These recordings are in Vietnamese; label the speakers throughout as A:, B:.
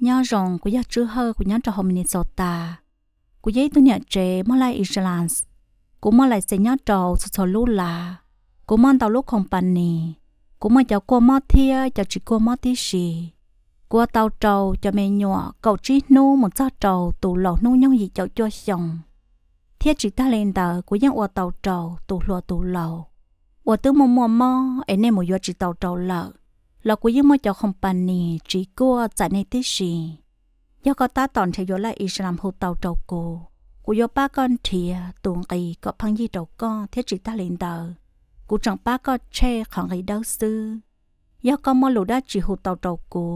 A: nhá rồng của gia chư hơ của nhá trò hồng nị sọt ta của giấy tôi nhận chế mà lại Israel của mà lại sẽ nhá trò sọt sọt lú là của mà tàu lúc không bàn nì của mà cháu qua mót thia cháu chỉ qua mót thia gì của tàu trầu cho mẹ nhỏ cậu trí nô một sao trầu tụ lẩu nô nhau gì cháu cho xong thiết chỉ ta lên tờ của dân ua tàu trầu tụ lùa tụ lẩu ua tứ mồm mồm mò ấy nên một do chỉ tàu trầu lợ เราก็ยังม่เจ้าคอมปานีจีกัวจัดในที่สียก็ตาตอนเทยละอิสลามฮูเตาเตากูกูยป้าก้อนเทียตวงกีก็พังยี่เตากอเทจิตาเลนเตอกูจังป้าก็เช่ของไีเดาซื้อยก็มอลูด้าจีฮูเตาเตากู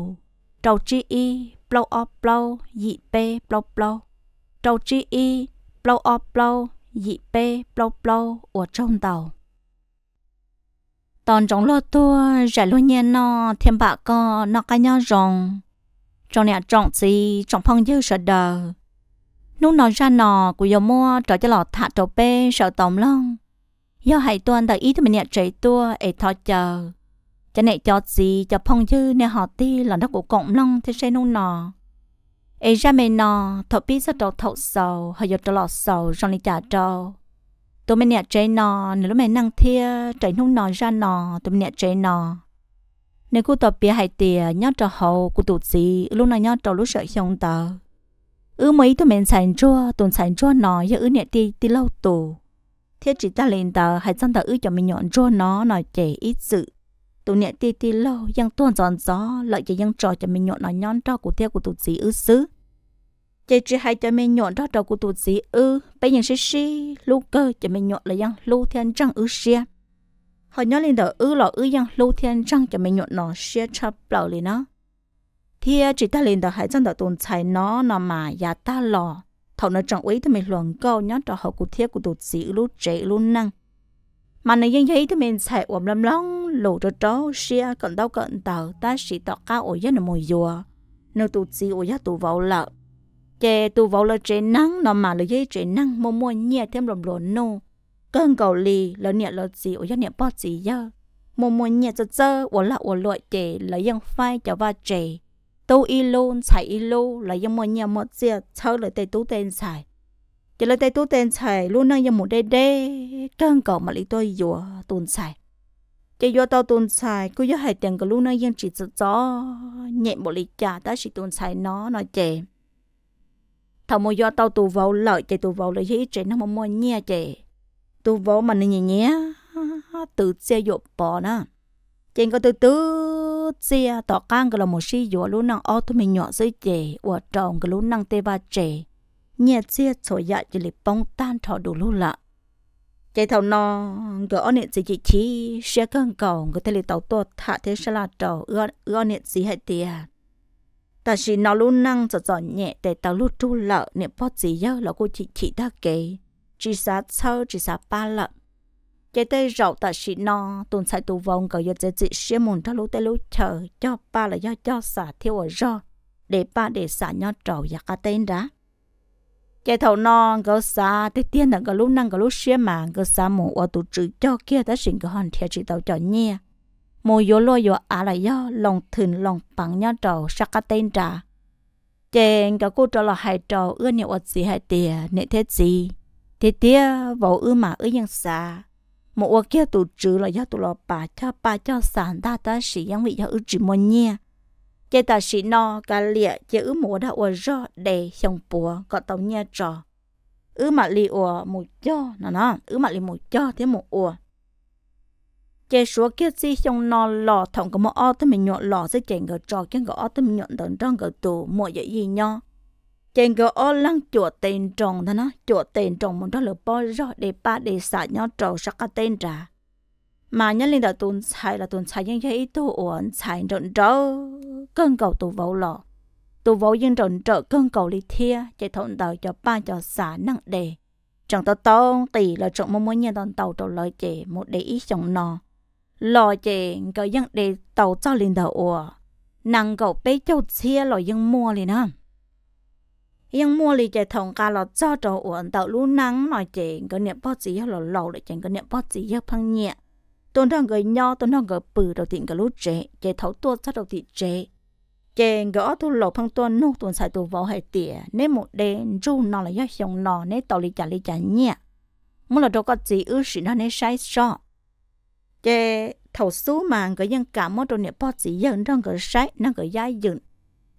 A: เตาจีอีเปล่าออเปล่ายี่เปเปล่าเปล่าเตาจีอีเปล่าออเปล่ายี่เปเปล่าเปล่าอวดจงเตา tòn trong lô tua giải lô nhiên nó thêm bạc co nó cái nhau rồng trong nhà trọng gì trọng phong dư sợ đờ lúc nó ra nò của dầu mua trở cho lọ thả trầu bê sợ tổng lông do hải tuân tại ý thì mình nhận chạy tua ấy thọ chờ cho này cho gì cho phong dư nè họ ti là nó của cộng lông thế xe nung nò ấy ra mày nò thọ biết rất đầu thọ sầu hay giờ trở lọt sầu trong này trả trâu tụi mình nhặt trái nò nếu lúc mình năng thia ờ, trái nung nò ra nò tụi mình nhặt trái nò nếu cô tập bia hai tiền ờ, nhớ trò hậu cô tụt gì lúc nào nhớ trò lúc sợ không tờ ứ mấy tụi mình sành chua tụi sành chua nò giờ ứ nhẹ ti ti lâu tù thiết chỉ ta lên tờ hai chăng tờ ứ cho mình nhọn chua nó nò trẻ ít sự ti ti lâu đi tuôn giòn gió lợi cho trò cho mình nhọn nò nhón trò của theo của tụt gì ứ xứ giờ chỉ hai cho mình nhọn đó đầu của tụt gì ư bây giờ sẽ xí lu cơ cho mình nhọn là yang lu thiên trăng ư ừ, xia họ nhớ lên đầu ư ừ, lọ ư ừ, yang lu thiên trăng cho mình nhọn nó xia chập lọ lên nó thì à, chỉ ta lên đầu hai chân đầu tụt chạy nó nó mà ya dạ, ta lọ thầu nó chẳng ấy thì mình luận câu nhớ đó họ của thiết của tụt gì lu trẻ lu năng mà nếu như vậy thì mình chạy ổn lắm lắm lù cho chó xia cận đau cận tàu ta chỉ tỏ cao ở dân là mùi dùa nếu tụt gì ở dân tụt vào lợ chế tu vào là chế năng nó mà là dây chế năng mua mua nhẹ thêm lồng lộn nô cơn cầu lì là nhẹ là gì ở nhẹ bao gì giờ mua mua nhẹ cho chơi ở là ở loại chế là dân phai cho va chế tu y luôn xài y luôn là dân mua nhẹ một giờ chơi là tay tu tên xài chỉ là tay tu tên xài luôn năng dân một đê đê cơn cầu mà lý tôi dùa tuôn xài chỉ do tao tuôn xài cứ do hai tiền cái luôn năng dân chỉ cho nhẹ một lý trả ta chỉ tuôn xài nó nó chế thầu mua do tao tù vậu lợi chạy tù vậu lợi chứ chạy nó mà mua nhia chạy tù vậu mà nó nhẹ tự xe dột bỏ nó chạy có tự tự xe tỏ cang cái là một xí dột lúc năng ô tô mình nhỏ dưới chạy và tròn cái lúc năng tê ba chạy nhẹ xe chỗ dạ chỉ lấy bóng tan thọ đủ lúc lạ chạy thầu nó gỡ nè gì chỉ chỉ xe cơn cầu cái thế là tàu tua thả thế sẽ là trầu ưa ưa nè gì hết tiền ta nó luôn năng cho cho nhẹ để tao luôn tru lợ niệm phật gì nhớ là cô chị chị đã kể chỉ xa sơ chỉ xa ba lợ chạy tới rậu ta sĩ nó tuần sai tu vong cầu giờ chế chị sẽ muốn ta luôn tê luôn chờ cho ba là do cho xả theo ở do để ba để xả nhau trầu và cả tên đã chế thầu nó gỡ xả tê tiên là gỡ luôn năng gỡ luôn sẽ mà gỡ xả một ở tu trừ cho kia ta sinh gỡ hòn theo chị tao cho nhẹ mô yo lo yo à là yo lòng thừng lòng bằng nhau trầu sắc tên trà trên cả cô trò là hai trò ưa nhiều ớt gì hai tìa nệ thế gì thế tía vào ư mà ư nhân xa một ô kia tụ trừ là do tụ lọ bà cho bà cho sàn ta ta sĩ yang vị cho ư chỉ một nhia chế ta sĩ nò cả lịa chế ư mùa đã ô rõ đề xong bùa có tàu nhia trò ư mà lì ô một cho nè nè ư mà lì một cho thế một ô chế số kia chỉ xong nó lò thằng có một ô tô mình nhọn lò sẽ chèn cái trò cái cái ô tô mình nhọn đón trong cái tù mọi cái gì nhau chèn cái ô lăng chỗ tên trồng đó nó chỗ tên trồng muốn đó là bao rõ để ba để xả nhau trâu sắc cái tên ra mà nhân lên đã tuần xài là tuần xài những chạy ít tu ổn xài rộn rỡ cơn cầu tù vỗ lò tù vỗ dân rộn rỡ cơn cầu lý thia chạy thọn tàu cho ba cho xả nặng đề chẳng tao tông tì là trọng mong muốn nhân tàu tàu trầu lời chế một để ý chồng nò lo chè cái dân để tàu cho lên đầu ủa năng cậu bé châu chia lo dân mua liền ha dân mua liền chạy thòng cá lo cho trò ủa tàu lú nắng nói chè cái niệm bót gì lo lâu để chè cái niệm bót gì phăng nhẹ tôn thằng người nho tôn thằng người bự đầu tiên cái lú chè chạy thấu tua cho đầu tiên chè chè gõ thu lộ phăng tua nu tuần sai tu vào hệ tỉa nếu một đèn ru nó là do sông nò nếu tàu lì chả lì chả nhẹ muốn là đâu có gì ư sĩ nó nên sai sọ chế thấu số mà người dân cảm món đồ này bớt sĩ dân trong người sấy năng người gia dựng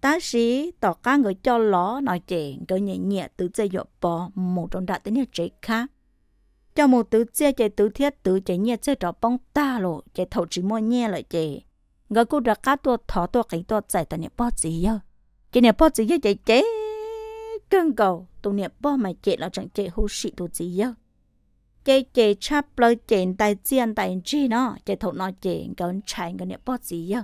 A: ta sĩ tỏ cá người cho lỏ nói chế người nhẹ nhẹ từ chế dọ bỏ một trong đại tên chế khác cho một từ chế chế từ thiết từ chế nhẹ chế trò bông ta lộ chế thấu chỉ mua nhẹ lại chế người cô đã cá tua thọ tua cái tua chạy tên này bớt sĩ dân chế này bớt sĩ dân chế chế cưng cầu tụ này bớt mà chế là chẳng chế hô sĩ tụ sĩ dân chị chế chấp lời chế tài chiến tài chi nó chế thấu nói chế gần chạy gần nè bớt gì vậy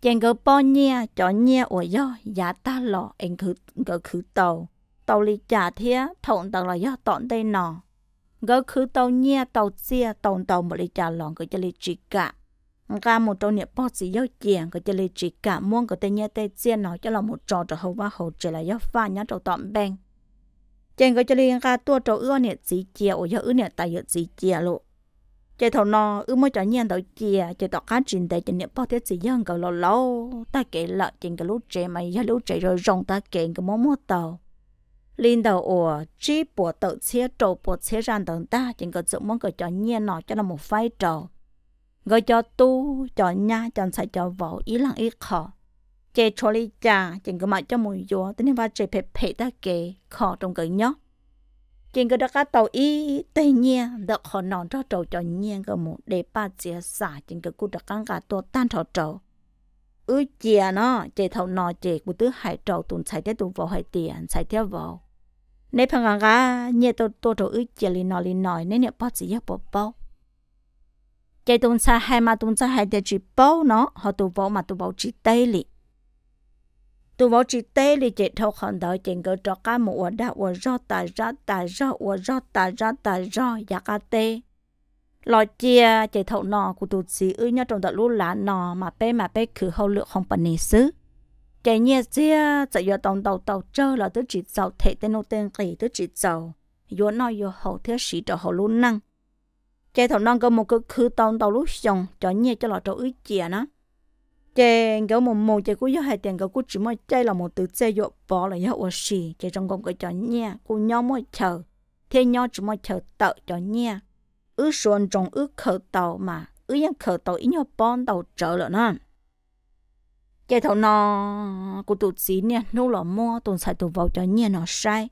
A: chị gần bó nhia cho nhia ủa yo giá ta lo anh cứ gần cứ tàu tàu lì trả thế thấu tàu là do tọn đây nọ gần cứ tàu nhia tàu chia tàu tàu một lì trả lọ gần cho lịch chỉ cả cả một trong nè bớt gì vậy chế gần cho lịch chỉ cả muốn gần tên nhia tên chia nó cho là một trò cho hậu và hậu chỉ là yo pha nhá trò tọn beng chàng có cho liên ra tua trâu ưa nè chỉ chia ôi ưa nè tại ưa chỉ chia lộ chế thầu nó ưa mới cho nhiên tàu chia chế tàu cá trình tại chế nè bao thế chỉ dân cầu lâu lâu ta kể lợ chàng cái lúc trẻ mà giờ lúc trẻ rồi rong ta kể cái món mua tàu liên đầu ủa chỉ bộ tàu xe trâu bộ xe ran tàu ta chàng có dụng món cầu cho nhiên nó cho là một phái trâu gọi cho tu cho nha cho sai cho vợ ý lặng ý khó chế cho lý trà chừng cái mặt cho mùi gió tính nên ba chế phê phê ta kê khó trong cái nhóc chừng cái đó cá tàu y tây nhiên đã họ nón cho trâu cho nhiên cái mù để ba chế xả chừng cái cụ đã căng cả tổ tan cho trâu ư chia nó chế thầu nọ chế cụ tứ hải trâu tụn xài theo tụn vào hải tiền xài theo vào nếu phăng ngang cả nhẹ tổ tổ trâu ư chia lì nọ lì nọ nên nhẹ bắt gì nhẹ bỏ bao chế tụn xài hai mà tụn xài hai để chỉ bao nó họ tụn vào mà tụn vào chỉ tay liền tu vô chỉ tê li chỉ thâu khẩn đợi chỉ ngỡ cho cá mù ở đã ở do ta do ta do ở do ta do ta do ya cá tê lo chia chỉ thâu nọ của tu sĩ ư nhau trong đợt lũ lá nọ mà pe mà pe khử hậu lượng không bận nề xứ chỉ nhớ chia chỉ giờ tổng đầu tàu chơi là tứ chỉ giàu thể tên ô tên kỳ tứ chỉ giàu yo nọ yo hậu thế sĩ cho hậu lũ năng chạy thâu nọ có một cái khử tàu tàu lũ sòng cho nhẹ cho lọ trâu ư chia nó chèn cái một một chèn cũng nhớ hai chèn cái cũng chỉ mới chơi là một từ chơi dọ bỏ là dọ xì chèn trong công cái cho nha cũng nhau mới chờ thế nhau chỉ mới chờ tự cho nha ứ xuân trong ứ khờ mà ứ nhân khờ tàu ý nhau bón tàu trở lại nè chè thầu nó cũng tụt gì nè nô là mua tụt xài tụt vào cho nha nó sai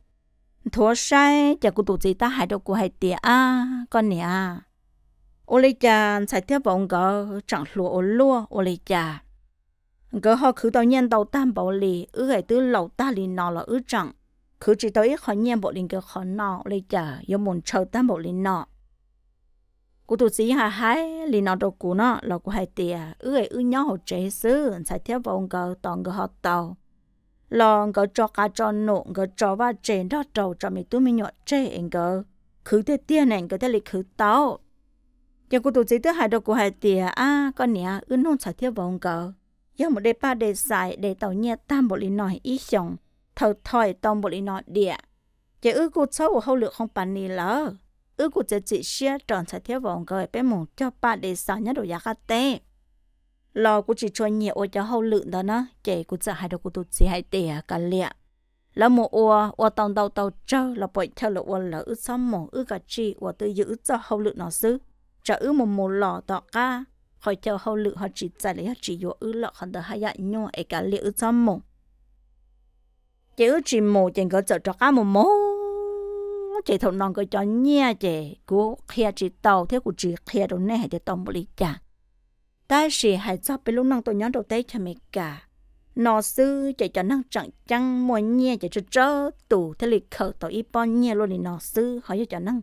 A: thua sai chè cũng tụt gì ta hại đâu cũng hại tiệt à con nè à ô lê cha xài chẳng lúa ô lúa ô lê cái họ cứ đào nhân đào tam bảo lì ứ cái tứ lẩu ta lì nọ là ứ chẳng cứ chỉ tao ít họ nhân bộ liền cái họ nọ lấy trả yêu muốn chờ tam bảo lì nọ cụ tụ sĩ hà hai, lì nọ đồ cụ nọ là cụ hai tiề ứ cái ứ nhau họ chế sư sai theo vào cái toàn cái họ tàu lo cái cho cá cho nụ cái cho va chế đó trầu cho mình tụi mình nhọ chế cái cứ thế tiền này cái thế lì cứ tàu giờ cụ tụ sĩ thứ hai đồ cụ hai tiề à con nè ứ nông sai theo vào cái do một đề ba đề giải để tàu nhà tam bộ lý nói ý chồng thầu thòi tàu bộ lý nói địa chỉ ư cụ sâu của hậu lượng không bàn nì lỡ ư cụ chỉ chỉ xe tròn sẽ theo vòng gợi bé mù cho ba đề giải nhất đồ giá khát tê lò cụ chỉ cho nhiều ô cho hậu lượng đó nó chỉ cụ chỉ hai đồ cụ tụt chỉ hai tỉa cả lẹ, là một ô ô tàu đầu tàu trơ là bởi theo là ô là ư xóm mù ư cả chi ô tư giữ cho hậu lượng nó xứ trả ư một mù lò tọa ca họ cho hậu lự họ chỉ trả lấy họ chỉ vô ư lọ họ đã hay nhận nhau ấy cả liệu cho mồ chỉ ư chỉ mồ chỉ có cho cho cá mồ mồ chỉ thầu non có cho nhia chỉ cố kia chỉ tàu thế của chỉ kia đồ này hay cho tàu một lý chả ta chỉ hay cho bên lúc năng tôi nhớ đầu tay cho mày cả nó sư chỉ cho năng chẳng chăng mua nhia chỉ cho chớ tủ thế lịch khởi tàu ít bao nhia luôn thì nó sư họ cho năng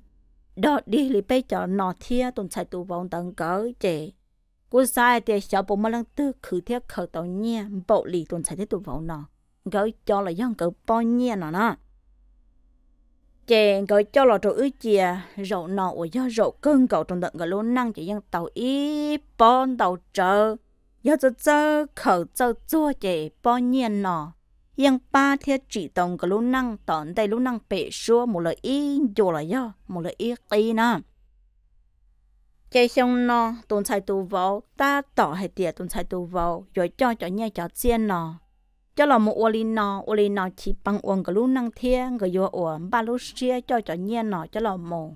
A: đó đi lịch bây cho nó thia tuần sai tụ vòng tầng cỡ chỉ sai thì bộ tư thiết vào nọ, gọi cho là trâu ư chìa rậu nọ ở do rậu cơn cầu trong đợt gọi luôn năng chị dân tàu ý bon tàu trợ do cho chơ khẩu chơ chua chị bo nhiên nọ dân ba thiết chỉ tổng cái luôn năng tọn đây luôn năng bể xua một lời ý dù là do một lời ý kỳ nè cái xong nó tồn tại tù vào ta tỏ hệ tiệt tồn tại tù vào rồi cho cho nhẹ cho xiên nó cho là một ô linh nó ô linh nó chỉ bằng uống cái lúc năng thiên cái vô uống ba lúc xia cho cho nhẹ nó cho là một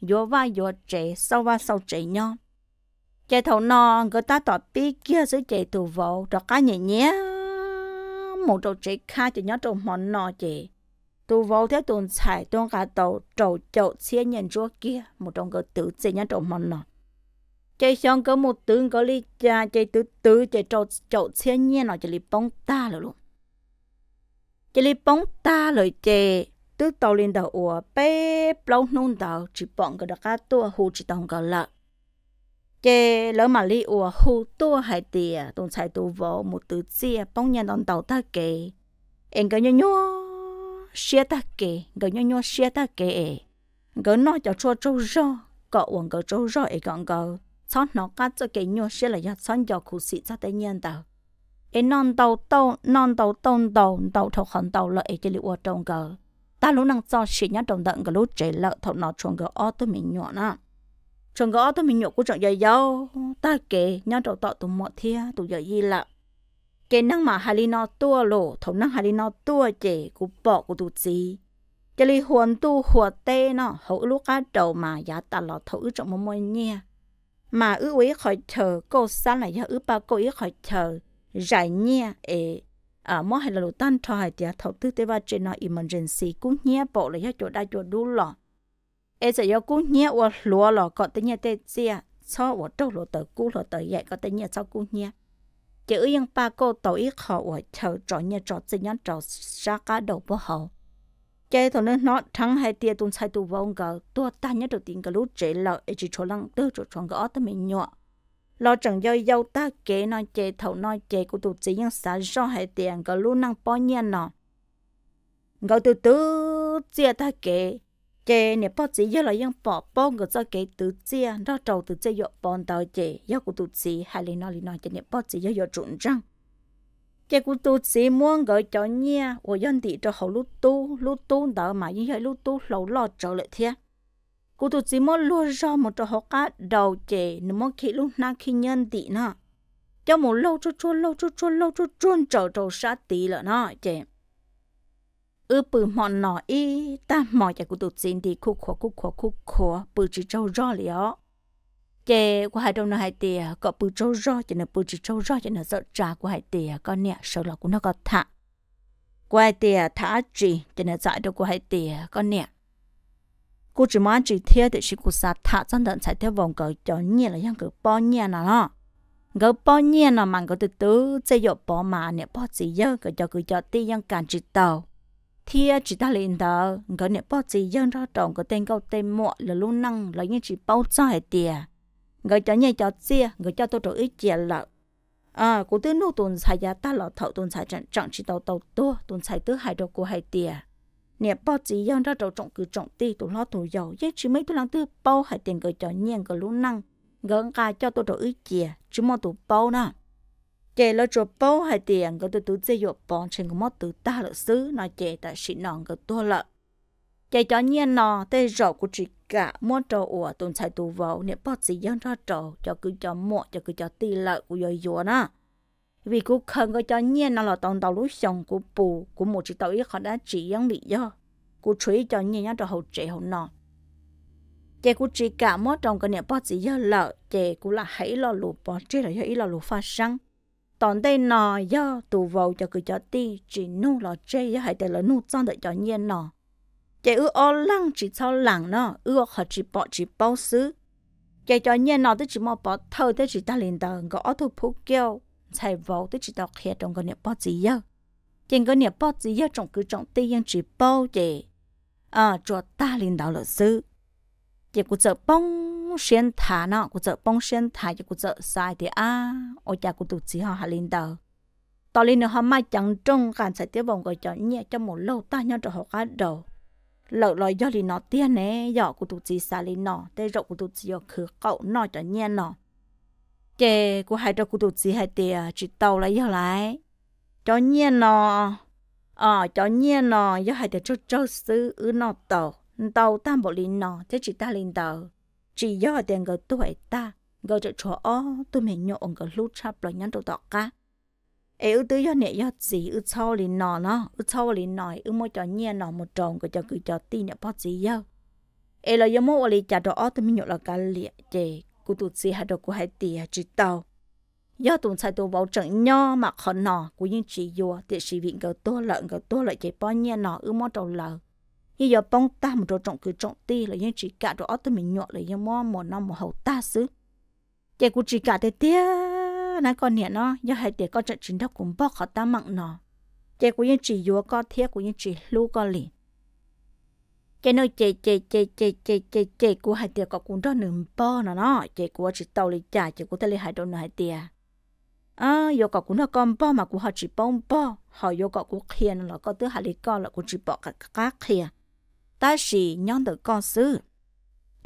A: vô vai vô trẻ sau vai sau trẻ nhau cái thầu nó người ta tỏ tí kia dưới chạy tù vào cho cá nhẹ nhẹ một đầu chạy kha cho nhớ trong món nó chạy tù vào theo tuần xài tuần cả tàu trầu chậu xe nhận chúa kia một trong cái tử chạy nhớ trong món nó chạy xong có một tướng có lý cha chạy tứ tứ chạy trâu trâu xe nhiên nó chạy lý bóng ta rồi luôn chạy lý bóng ta rồi chạy tứ tàu lên đầu ủa bé lâu nôn đầu chỉ bọn cái đặc cá tua hù chỉ tông cái lợn chế lỡ mà lý ủa hồ tua hai tìa tồn xài tu vỗ một từ chia bóng nhân đòn tàu ta kề em cái nhau nhau xe ta kề cái nhau nhau xe ta kề cái nó cho cho cho rò cậu uống cái cho rò ấy còn cho nó cá cho cái nhau sẽ là do sáng giờ cụ sĩ cho tây nhân tàu? em non tàu tàu non tàu tàu tàu tàu thầu hận tàu là em chỉ liệu trong cờ ta lúc năng cho sĩ nhát trong đợn cái lúc chạy lợ thầu nó trong cờ ô tôi mình nhọ á trong cờ ô tôi mình nhọ cũng chẳng dạy dâu ta kể nhát đầu tàu tụ mọi thia tụ giờ gì lợ cái năng mà hà li nó tua lộ thầu năng hà li nó tua chỉ cụ bỏ cụ tụ gì chỉ li huồn tu huồn tê nó hậu lúc cá đầu mà giá ta lọ thầu trong một môi nhia mà ư ấy khỏi thở cô xa là do ư ba cô ấy khỏi thở giải nhia ế à mỗi hai là lũ tan thọ hai tiệt thầu tư tế ba trên nó emergency cũng nhia bộ là do chỗ đa chỗ đủ lọ ế sẽ do cũng nhia và lúa lọ có tên nhia tê chia cho và trâu lúa tờ cú lúa tờ dạy có tên nhia cho cũng nhia chỉ ư yên ba cô tàu ít khỏi và thở trọ nhia trọ xin nhắn trọ ra cá đầu bố hậu chế thôi nên nó thắng hai tia tuần sai tu vong gờ tua ta nhớ được tiền cái lú chế là chỉ cho lăng tư cho chọn cái tới mình nhọ lo chẳng do dâu ta kế nói chế thầu nói chế của tụi chỉ những xã do hai tiền cái lũ năng bao nhiêu nọ gõ từ từ chia ta kế chế nè bao chỉ do là những bỏ bao người do kế từ chia đó trầu từ chia dọ bọn tàu chế do của tụi chỉ hai lần nói nói chế nè bao chỉ do dọ trộn răng cái cụ tu sĩ muốn gọi cho nhia ở dân thì cho hậu lúc tu lúc tu đỡ mà như vậy lúc tu lâu lo trở lại thế Cụ tu sĩ muốn lo ra một cho họ cả đầu chè nó muốn khi lúc nào khi nhân thì nó cho một lâu cho cho lâu cho cho lâu cho cho trở trở sát tí là nó chè ư bự mòn nọ y ta mò chả cụ tu sĩ thì khu khó khu khó khu khó bự chỉ trâu rõ liệu chế qua hai đông nó hai tìa có bự trâu ro cho nó bự chỉ trâu ro cho nó rất trà của hai tìa con nè sau là cũng nó có thả qua hai tìa thả chỉ cho nó giải được của hai tìa con nè cô chỉ mang chỉ theo để chỉ cô sa thả chân đợt chạy theo vòng cờ cho nhẹ là những cái bao nhẹ nào đó gỡ bao nhẹ là mang cái từ từ sẽ dọ bao mà nè bỏ gì dơ cái cho cái cho ti những cản chỉ tàu thia chỉ ta lên đó gỡ nè bỏ gì dơ ra trong cái tên câu tên mọ là luôn năng là những chỉ bao cho hai tiền người cho nhảy cho chia người cho tôi chỗ ít chia là à cô tư nô tuần xài giá ta là thợ tuần xài trận trận chỉ tàu tàu tua tuần xài tứ hai đồ cô hai tiền nè bao chỉ dân ra đầu trọng cứ trọng ti tụ lo tụ giàu vậy chỉ mấy tụ làm tư bao hai tiền người cho nhiên người lú năng gần cả cho tôi đồ ít chia chứ mong tôi bao nè chế là chỗ bao hai tiền người tôi tôi dây dột bọn trên cái mót tụ ta là xứ nói chế tại xịn nòng người tôi lợ chạy cho nhiên nò tê rõ của chị cả mua trò ủa tồn xài tù vào nè bọt gì dân ra trò cho cứ cho mọ cho cứ cho tì lợi của dồi dùa nó vì cô khẩn có cho nhiên nó là tông tàu lúc xong của bù của một chị tàu ít họ đã chỉ dân bị do cô chuối cho nhiên nhá cho hậu trẻ hậu nò chạy cô chỉ cả mọ trong cái nè bọt gì dân lợi chạy cô là hãy lo lù bọt chứ là hãy lo lù phát răng tòn đây nò do tù vào cho cứ cho tì chỉ nu lo chê hãy để là nu trong để cho nhiên nò chạy ư ô lăng chỉ sau lăng nó ư họ chỉ bỏ chỉ bao xứ chạy cho nhiên nó tới chỉ mò bỏ thâu tới chỉ ta liền tờ có ô thu phú kêu chạy vào tới chỉ đọc khía trong cái niệm bỏ gì nhá trên cái niệm bỏ gì nhá trong cứ trong tiền chỉ bao chạy à cho ta liền đạo lợi sư chỉ cụ trợ bông xuyên thả nó cụ trợ bông xuyên thả chỉ cụ trợ sai thì à ôi cha cụ tụt chỉ họ hà liền tờ tao liền họ mai chẳng trông càng sẽ tiếp vòng gọi cho nhẹ cho một lâu ta nhau cho họ cá đầu lỡ lo do thì nó tiền nè do của tụi chị xa lên nó tê rộng của tụi ở khứ cậu nói cho nhẹ nó kể của hai đứa của tụi chị hai tìa chị tàu lấy do lại cho nhẹ nó à ờ, cho nhẹ nó do hai đứa cho cho sư ư nó tàu tàu tam bộ lên nó thế chị ta lên tàu chị do tiền người tuổi ta người cho chúa, ô tôi mình nhộn người lút chắp lại nhắn đồ tọt cá ê ư tư do nè do gì ư sau liền nọ nó ư sau liền nọ ư mỗi cho nhẹ nọ một tròn cái cho cứ cho tin nè bớt gì nhau ê là do ở lì chả đó ở tụi mình nhậu là cả lẹ chè cụ tụt gì hạt đồ cụ hai tiền chỉ tàu do tụng sai tụi bảo trận nho mà khó nọ cụ nhưng chỉ vô thì sĩ viện cầu tua lợn cầu tua lại chè bao nhẹ nọ ư mỗi tròn lợn như giờ bông ta một đồ trọng cứ trọng ti là nhưng chỉ cả đồ ở tụi mình nhậu là do mỗi một năm một hậu ta xứ chè cụ chỉ cả thế tiếc là nãy con niệm nó giờ hai tiệc con trận chiến đấu cũng bóc họ ta mặn nó chị cũng như chỉ dúa con thiết cũng như chỉ lưu con liền chị nói chị chị chị chị chị chị chị của hai tiệc có cũng đó nửa bo nó nó chị chỉ tàu lì chả chị của ta lì đồ nửa hai tiệc à yo có cũng nó con bo mà của họ chỉ bông bo họ yo có cũng là có tứ hai lì con là cũng chỉ bỏ cả cả khiên ta chỉ nhon được con sứ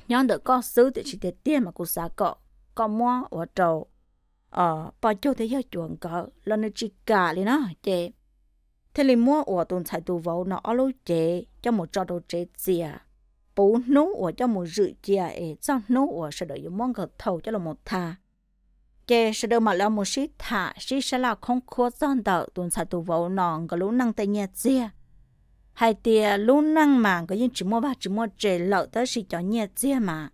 A: nhon được con sứ thì chỉ để tiền mà của xã cọ con mua ở trầu ờ bà cho thấy giờ chuẩn cỡ là nó chỉ cả lên nó chị thế là mua ủa tuần xài tù vấu nó lối chị cho một trò đồ chị chị à bố nấu ủa cho một rượu chị à cho nấu ủa sẽ đợi món gật thầu cho là một thà chị sẽ đợi mà là một sĩ thà sĩ sẽ là không khó giòn đợi tuần xài tù vào nó có lũ năng tay nhẹ chị hai tia lũ năng mà có những chỉ mua ba chỉ mua chị lợi tới sĩ cho nhẹ chị mà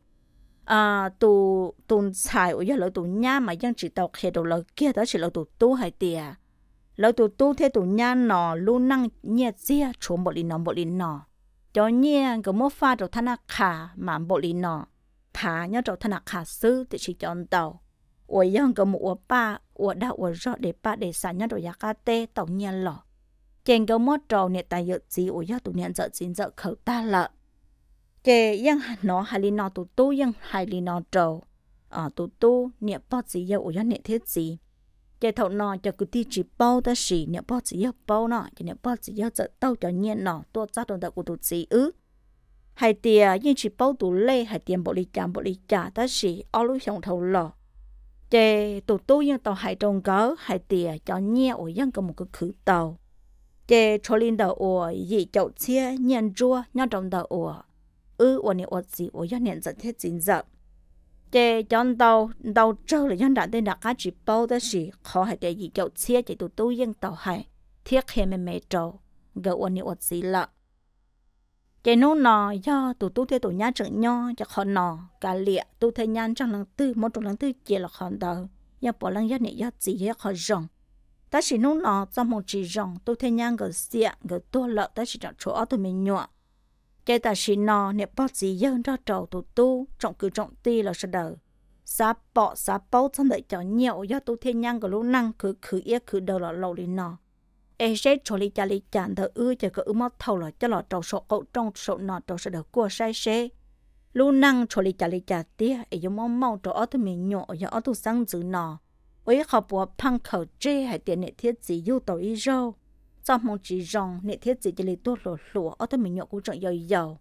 A: à tụ tụ xài ở giờ tụ nha mà dân chỉ tàu khi đầu lỡ kia đó chỉ lỡ tụ tu hay tiề lỡ tụ tu thế tụ nha nọ luôn năng nhiệt dìa trốn bộ lì nọ bộ lì nọ cho nhiên cái mua pha đầu thân khả mà bộ lì nọ thả nhớ đầu thân khả sư thì chỉ chọn tàu ở dân có mua ba ủa đã ủa rõ để ba để xài nhớ đầu giá cá tê tàu nhiên lọ trên cái mua trầu này tài dự gì ủa giờ tụ nhận dợ xin dợ khẩu ta lợ chế yang nó hay li nó tụ tu yang hay li nó trâu, ở tụ tu niệm bao gì yêu ở niệm thế gì chế thầu nó cho cứ ti chỉ bao ta xì niệm bọt gì yêu bao nó cho niệm bao gì yêu chợ tao cho nhiên nó tua ra đồng đạo của tụ gì ư hai tiền nhưng chỉ bao tụ lê hai tiền bộ lý trả bộ lý trả ta xì ở lúc sống thầu lò chế tụ tu yang tàu hay trông cớ hai tiền cho nhiên ở yang có một cái khử tàu chế cho linh đầu ủa gì chậu chia nhiên chua nhau trong đầu ủa ư ủa nè ủa gì ủa do nè giật thế chính giờ chế chọn tàu tàu trâu là chọn đạn tên là cá chỉ bao đó gì khó hay cái gì chậu chia chỉ tụ tu yên tàu hay thiết hệ mẹ mẹ trâu gỡ ủa nè ủa gì lợ chế nô nò do tụ tu thế tụ nhà trưởng nho cho khó nò cả lịa tu thế nhăn trong lần tư một trong lần tư chế là khó đầu nhà bỏ lăng do nè do gì hết khó rộng ta chỉ nô nò trong một chỉ rộng tu thế nhăn gỡ xịa gỡ tua lợ ta chỉ chọn chỗ ở tụi mình nhọ chế ta xì nò nè bó gì dân ra trầu tụ tu trọng cứ trọng ti là sợ đờ xá bọ xá bó thân đợi cho nhiều do tu thiên nhân của lũ năng cứ cứ yết cứ đầu là lâu đi nò ê sẽ cho lý cha lý chản thờ ư cho cứ ư mót thầu là cho là trầu sổ cậu trong sổ nọ trầu sợ đờ cua sai sẽ lũ năng cho lý cha lý chả tía ê giống mong mong trầu ở tụi mình nhọ do ở tu sáng giữ nọ ấy họ bỏ phăng khẩu chê hãy tiền nệ thiết gì yêu tàu y râu cho mong chỉ rằng nệ thiết gì để tốt lỗ lỗ ở tôi mình nhậu cũng chọn giàu giàu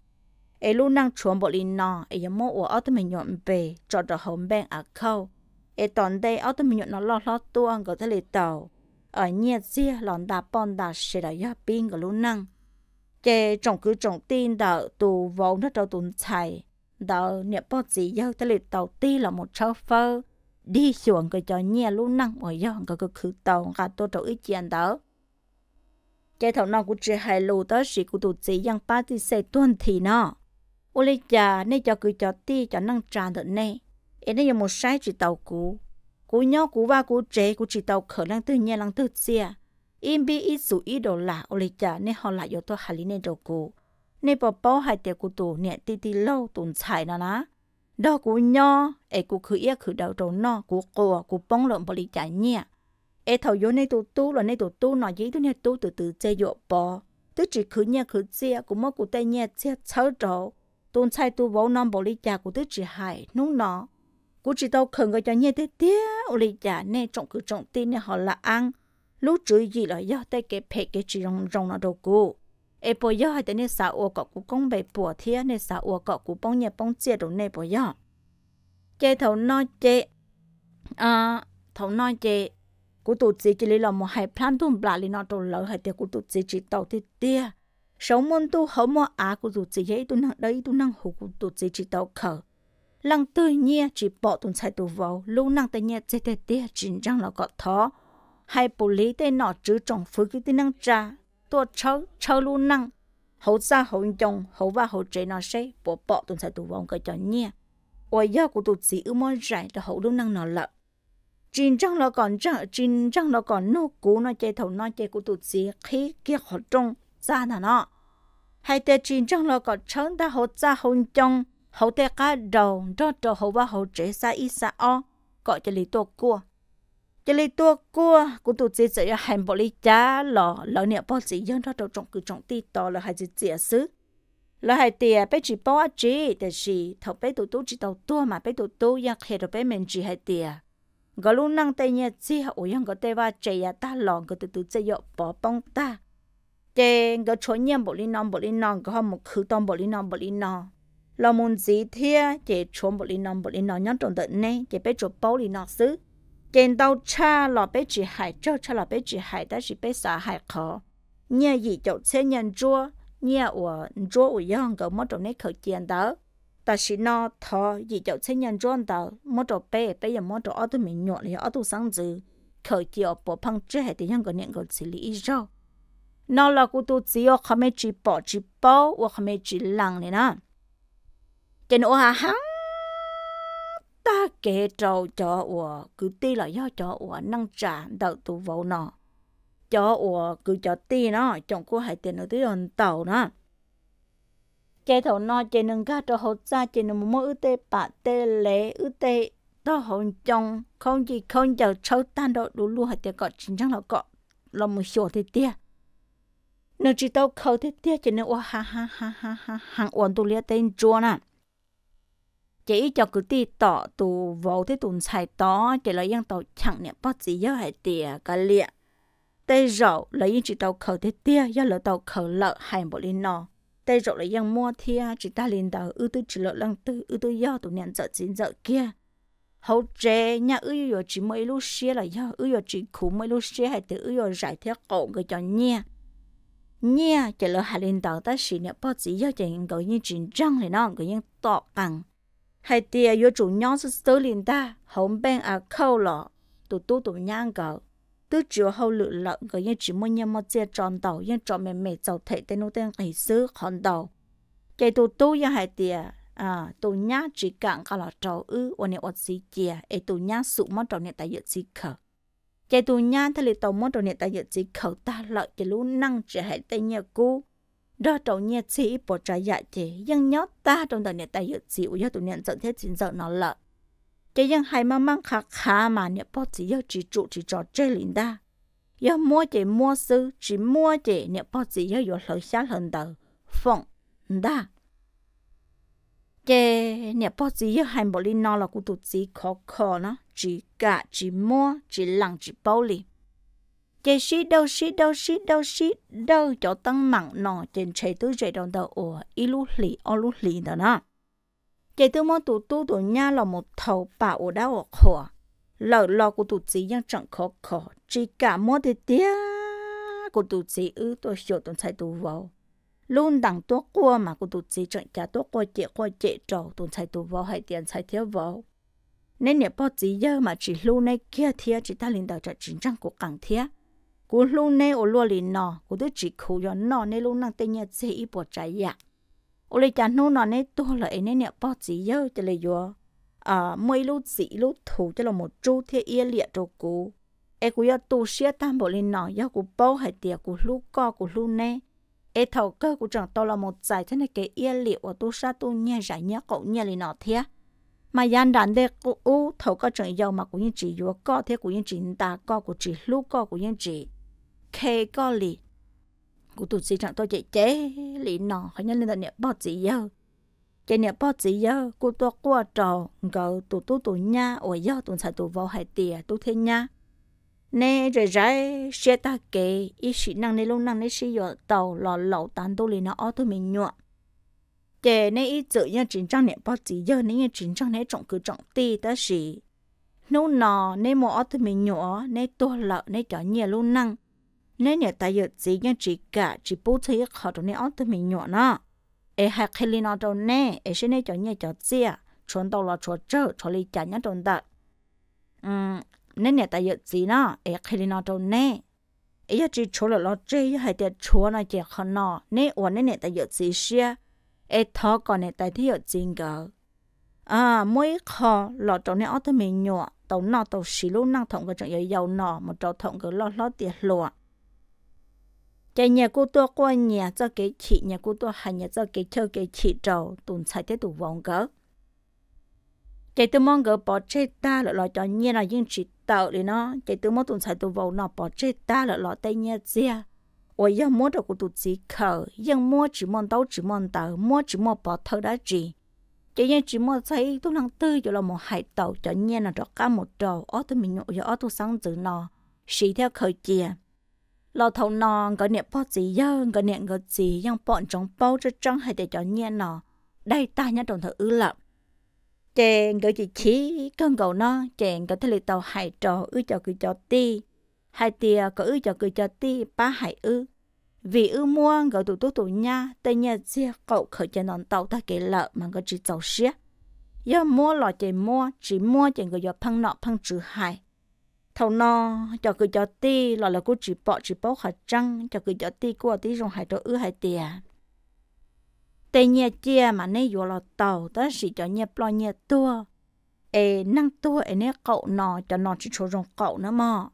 A: ấy lúc năng chuẩn bộ lên nọ ấy giờ mua ở tôi mình nhậu về cho được hồng bèn à khâu ấy toàn đây ở tôi mình nhậu nó lo lo tuông có thể lấy tàu ở nhà xia lòng đà bòn đà sẽ là gia pin của lúc năng chế trồng cứ trồng tin đỡ tù vốn nó trâu tùn chạy đỡ niệm bó gì dâu tới lịch tàu ti là một cháu phơ đi xuống cái cho nhẹ lúc năng ở dâu cái cứ khử tàu cả tôi trâu ý chuyện đỡ cái thầu non của chị hai lù tới sĩ của tụi chị yang ba thì sẽ tuân thì nó ô lê già nên cho cứ cho ti cho năng tràn được nè em nên một sai chị tàu cũ cú nho cú ba cú trẻ cú chị tàu khởi năng tự nhiên năng tự xia im bi ít số ít đồ là ô lê già nên họ lại yếu tố hà đồ cũ nên hai tiệc của tụ nhẹ ti ti lâu tụn xài nó ná đó cú nhau ấy cú khử yêu khử đầu đầu nó cú cô cú bông lợn bỏ lê già nhẹ ai thầu vô này tụ tu là này tụ tu nói gì tôi này tu từ từ chơi vô bỏ tôi chỉ khử nhà khử xe cũng mất của tay nhà xe sáu trầu tôn sai tu vỗ non bỏ lý trà của tôi chỉ hại nung nó của chỉ tao khẩn cái cho nhà thế tía ô lý trà này trọng cử trọng tin này họ là ăn lúc chữ gì là do tay cái phe cái chỉ rong rong nó đồ cô ai bỏ do hay tay này xả ô cọ của công bề bỏ thía này xả ô cọ của bông nhà bông chia đồ này bỏ do chơi thầu nói chơi à thầu nói chơi cô tổ chức chỉ là một hai plan thun bả li nọ tổ lỡ hay tiệc cô tổ chức chỉ tàu thì tia sống môn tu hậu môn á cô tổ chức ấy tu năng đấy tu năng hủ cô tổ chức chỉ tàu khờ lăng tư nhia chỉ bỏ tuần sai tu vào lúc năng tay nhia chết tết tia chính răng là có thó hay bộ lý tế nọ chữ trọng phứ cái tên năng trà tua chớ chớ lu năng hậu xa hậu chồng hậu và hậu chế nọ sẽ bỏ bỏ tuần sai tu vào cái cho nhia ngoài ra cô tổ chức ưu môn rải là hậu lu năng nọ lợi chính trong nó còn chẳng chính trong nó còn nô cú nó chạy thầu nó chạy của tụt gì khi kia họ trông ra là nó hay tê chính trong nó còn chấn ta họ ra hôn trong họ tê cá đầu đó cho họ và họ chế sa ít sa o gọi cho lý tổ cua cho lý tổ cua của tụt gì sẽ hành bộ lý cha lọ lọ niệm bao gì dân đầu trong cứ trong ti to là hai chữ dĩa xứ là hai tia bé chỉ bao chỉ để chỉ thầu bé tụt tụt chỉ tàu tua mà bé tụt tụt yak hết rồi bé mình chỉ hai tia gỡ lúc năng tây nhé chi hạ ủi hằng gỡ tây ba chạy ya ta lò gỡ tự tự chạy dọ bỏ bông ta chê gỡ chỗ nhiên bộ linh non bộ linh non gỡ một khứ tông bộ linh non bộ linh non lò môn gì thia chê chỗ bộ linh non bộ linh non nhắn trộn tận nè chê bé chỗ bò linh non xứ trên tàu cha lò bé chỉ hải cho cha lò bé chỉ hải ta chỉ bé xã hải khó nhẹ gì chỗ xe nhân chua nhẹ ủa chua ủi hằng gỡ mất trong này khởi chiến đó ta chỉ nó thọ gì cho xây nhân tròn tàu mỗi chỗ bé tới giờ mỗi chỗ ở tụi mình nhọn thì ở tụi sáng dữ khởi chiều bỏ phăng trước hệ tiền nhân còn nhận xử lý rồi nó là cụ tụi chỉ ở không chỉ bỏ chỉ bỏ hoặc không mấy chỉ này nè cho nên ở ta kể trâu cho ủa cứ ti là cho ủa năng trả đậu tụ vỗ nó cho ủa cứ cho ti nó chồng cô hải tiền ở tụi đòn tàu nó chế thầu nó chế nâng ga cho hậu ra chế nâng mua ư tê bà tê lệ ư tê đó hồn chồng không chỉ không chờ cháu tan đó đủ luôn hạt tiền cọ chính chăng là cọ là một số thế tia nếu chỉ tao khâu thế tia chế nâng oa ha ha ha ha ha hàng ổn tu lia tên chua nè chỉ cho cứ ti tỏ tù vô thế tùn xài tỏ chỉ là yên tàu chẳng niệm bác gì nhớ hại tìa cả liệt tê rậu là yên chỉ tàu khâu thế tia do lỡ tàu khâu lợ hai bộ linh nọ tay rộng là dân mua thia chỉ ta lên đầu ư tư chỉ lộ lăng tư ư tư do tụ nhận dợ chín dợ kia hậu chế nhà ư yo chỉ mấy lúc xia là do ư yo chỉ khủ mấy lúc xia hay tự ư yo giải thiết cổ người cho nhia nhia chỉ là hai liền đầu ta xì nè bao chỉ do chỉ người như chuyện răng này nó người như tọ bằng hay tia yo chủ nhau sự sơ liền ta hậu bên à khâu lọ tụ tu tụ nhang cậu từ chiều hậu lự lợn cái như chỉ muốn nhâm một chia tròn đầu như tròn mềm mềm dầu thể tên nô tên cái sứ hòn đầu cái tụ tu như hai tia à tụ nhá chỉ cạn cả là trâu ư ôn này ôn gì chia ấy tụ nhá sụ mất trâu này tại dự gì khờ cái tụ nhá thay lì tàu mất trâu này tại dự gì khờ ta lợi cái lũ năng chỉ hai tên nhà cũ đó trâu nhà chỉ bỏ trái dạ chỉ nhưng nhớ ta trong đời này tại dự gì uy tụ nhận dẫn thế chính giờ nó lợi 这样还慢慢卡卡嘛，你不只要只做只做这里的，要摸着摸手，只摸着你不只要有留下很多缝的。这你不只要还没里拿了古肚子可可呢，只夹只摸只浪只包里。这是 đâu 是 đâu 是 đâu 是 đâu cho tăng mặn nọ trên trời tôi chạy đồng đầu ủa ít lúc lì ô lúc lì đó nè. 这都么都都都伢了么头把我到我靠，老老个肚子样长可可，这干么的嗲个肚子有多小东才多 vào，luôn đằng 多过嘛个肚子长家多过姐过姐着东才多 vào hay tiền 才 thiếu vào. Nên nhà bao chỉ giờ mà chỉ luôn này kia thia chỉ ta liền đầu trở chính trang của càng thia. Cú luôn này ở luôn liền nọ, cú tôi chỉ khổ cho nọ nên luôn năng tên nhà dễ bỏ trái giặc ô lê cha nô nó nè tu lợi nè nè bao chỉ dơ cho lê yo à mây lúc chỉ lúc thủ cho là một chú thế yên liệt cho cô em cũng tu sửa tam bộ lên nọ do cũng bao hệ tiệt của lú co của lú nè em thầu cơ của chẳng to là một giải thế này kê yên liệt và tu sa tu nhẹ giải nhẹ cậu nhẹ lên nọ thế mà gian đàn đây cô u thầu cơ chẳng giàu mà cũng như chỉ yo co thế cũng như chỉ ta co của chỉ lú co cũng như chỉ khe co liệt cụ tụt gì chẳng tôi chạy chế lì nọ hay nhân lên tận nhà bao gì giờ chạy nhà bao gì giờ cụ tôi qua trò gờ tụt tụt tụt nha ở giờ tụt xài tụt vào hai tiền tụt thế nha nè rồi rồi xe ta kề ít sĩ năng này luôn năng này sĩ giờ tàu lò lẩu tan tôi lì nọ ở tôi mình nhọ chạy nè ít chữ nhà chính trang nhà bao gì giờ nè nhà chính trang này trọng cứ trọng ti ta sĩ nô nọ nè mỏ tôi mình nhọ nè tôi lợ nè chọn nhà luôn năng nên nhà ta giờ chỉ nhân chỉ cả chỉ bố thấy họ trong này ăn tới mình nhọ nó ai khi lên ở trong này ai sẽ này cho nhà cho chia chuẩn đâu là chuẩn chơi, cho lý trả nhà trong đó um nên nhà ta giờ chỉ nó ai khi lên ở trong này ai chỉ chuẩn là lo chơi hay để chuẩn là chơi khó nó nên ổn nên nhà ta giờ chỉ xia ai thọ còn nhà ta thì giờ chỉ ngờ à mỗi khó lo trong này ăn tới mình tàu nọ tàu xì luôn năng thòng cái chuyện giàu nọ một trâu thòng cái lo lo tiền lụa cái nhà cô tôi qua nhà cho cái chị nhà cô tôi hay nhà cho cái chơi cái chị trầu tụn sai thế tụn vòng gỡ chạy từ mong gỡ bỏ chết ta là lo cho nhiên là những chị tàu để nó chạy từ mong tụn sai tụn vòng nó bỏ chết ta là lo tay nhà zia ôi giờ mua được của tụt gì khờ giờ mua chỉ mong tàu chỉ mong tàu mua chỉ mua bỏ thơ đã gì chỉ nhiên chỉ mua thấy tôi đang tư cho là một hải tàu cho nhiên là cho cả một trầu ó tôi mình nhậu cho ó tôi sáng từ nó xì theo khởi chia lo thầu nò có niệm bọt gì dơ có niệm có gì yang bọn trong bao cho trong hay để cho nhiên nọ đây ta nhá đồng thợ ư lậm chèn có chỉ chỉ cơn gầu nó chèn cái thể tàu hải trò ư cho cứ cho ti hai tia có ư cho cứ cho ti ba hải ư vì ư mua gầu tụ tụ tụ nha tây nhà chia cậu khởi cho nón tàu ta kể lợ mà có chỉ tàu xía do mua lo chèn mua chỉ mua chèn có cho phăng nọ phăng trừ hải thầu no cho cứ cho ti là là cô chỉ bỏ chỉ bỏ hạt trăng cho cứ cho ti cô tí rong hai cho ứ hai tiền tây nhà chia mà nay vừa là tàu ta chỉ cho nhẹ lo nhẹ tua ê năng tua ê nè cậu nò cho nò chỉ cho rong cậu nữa mà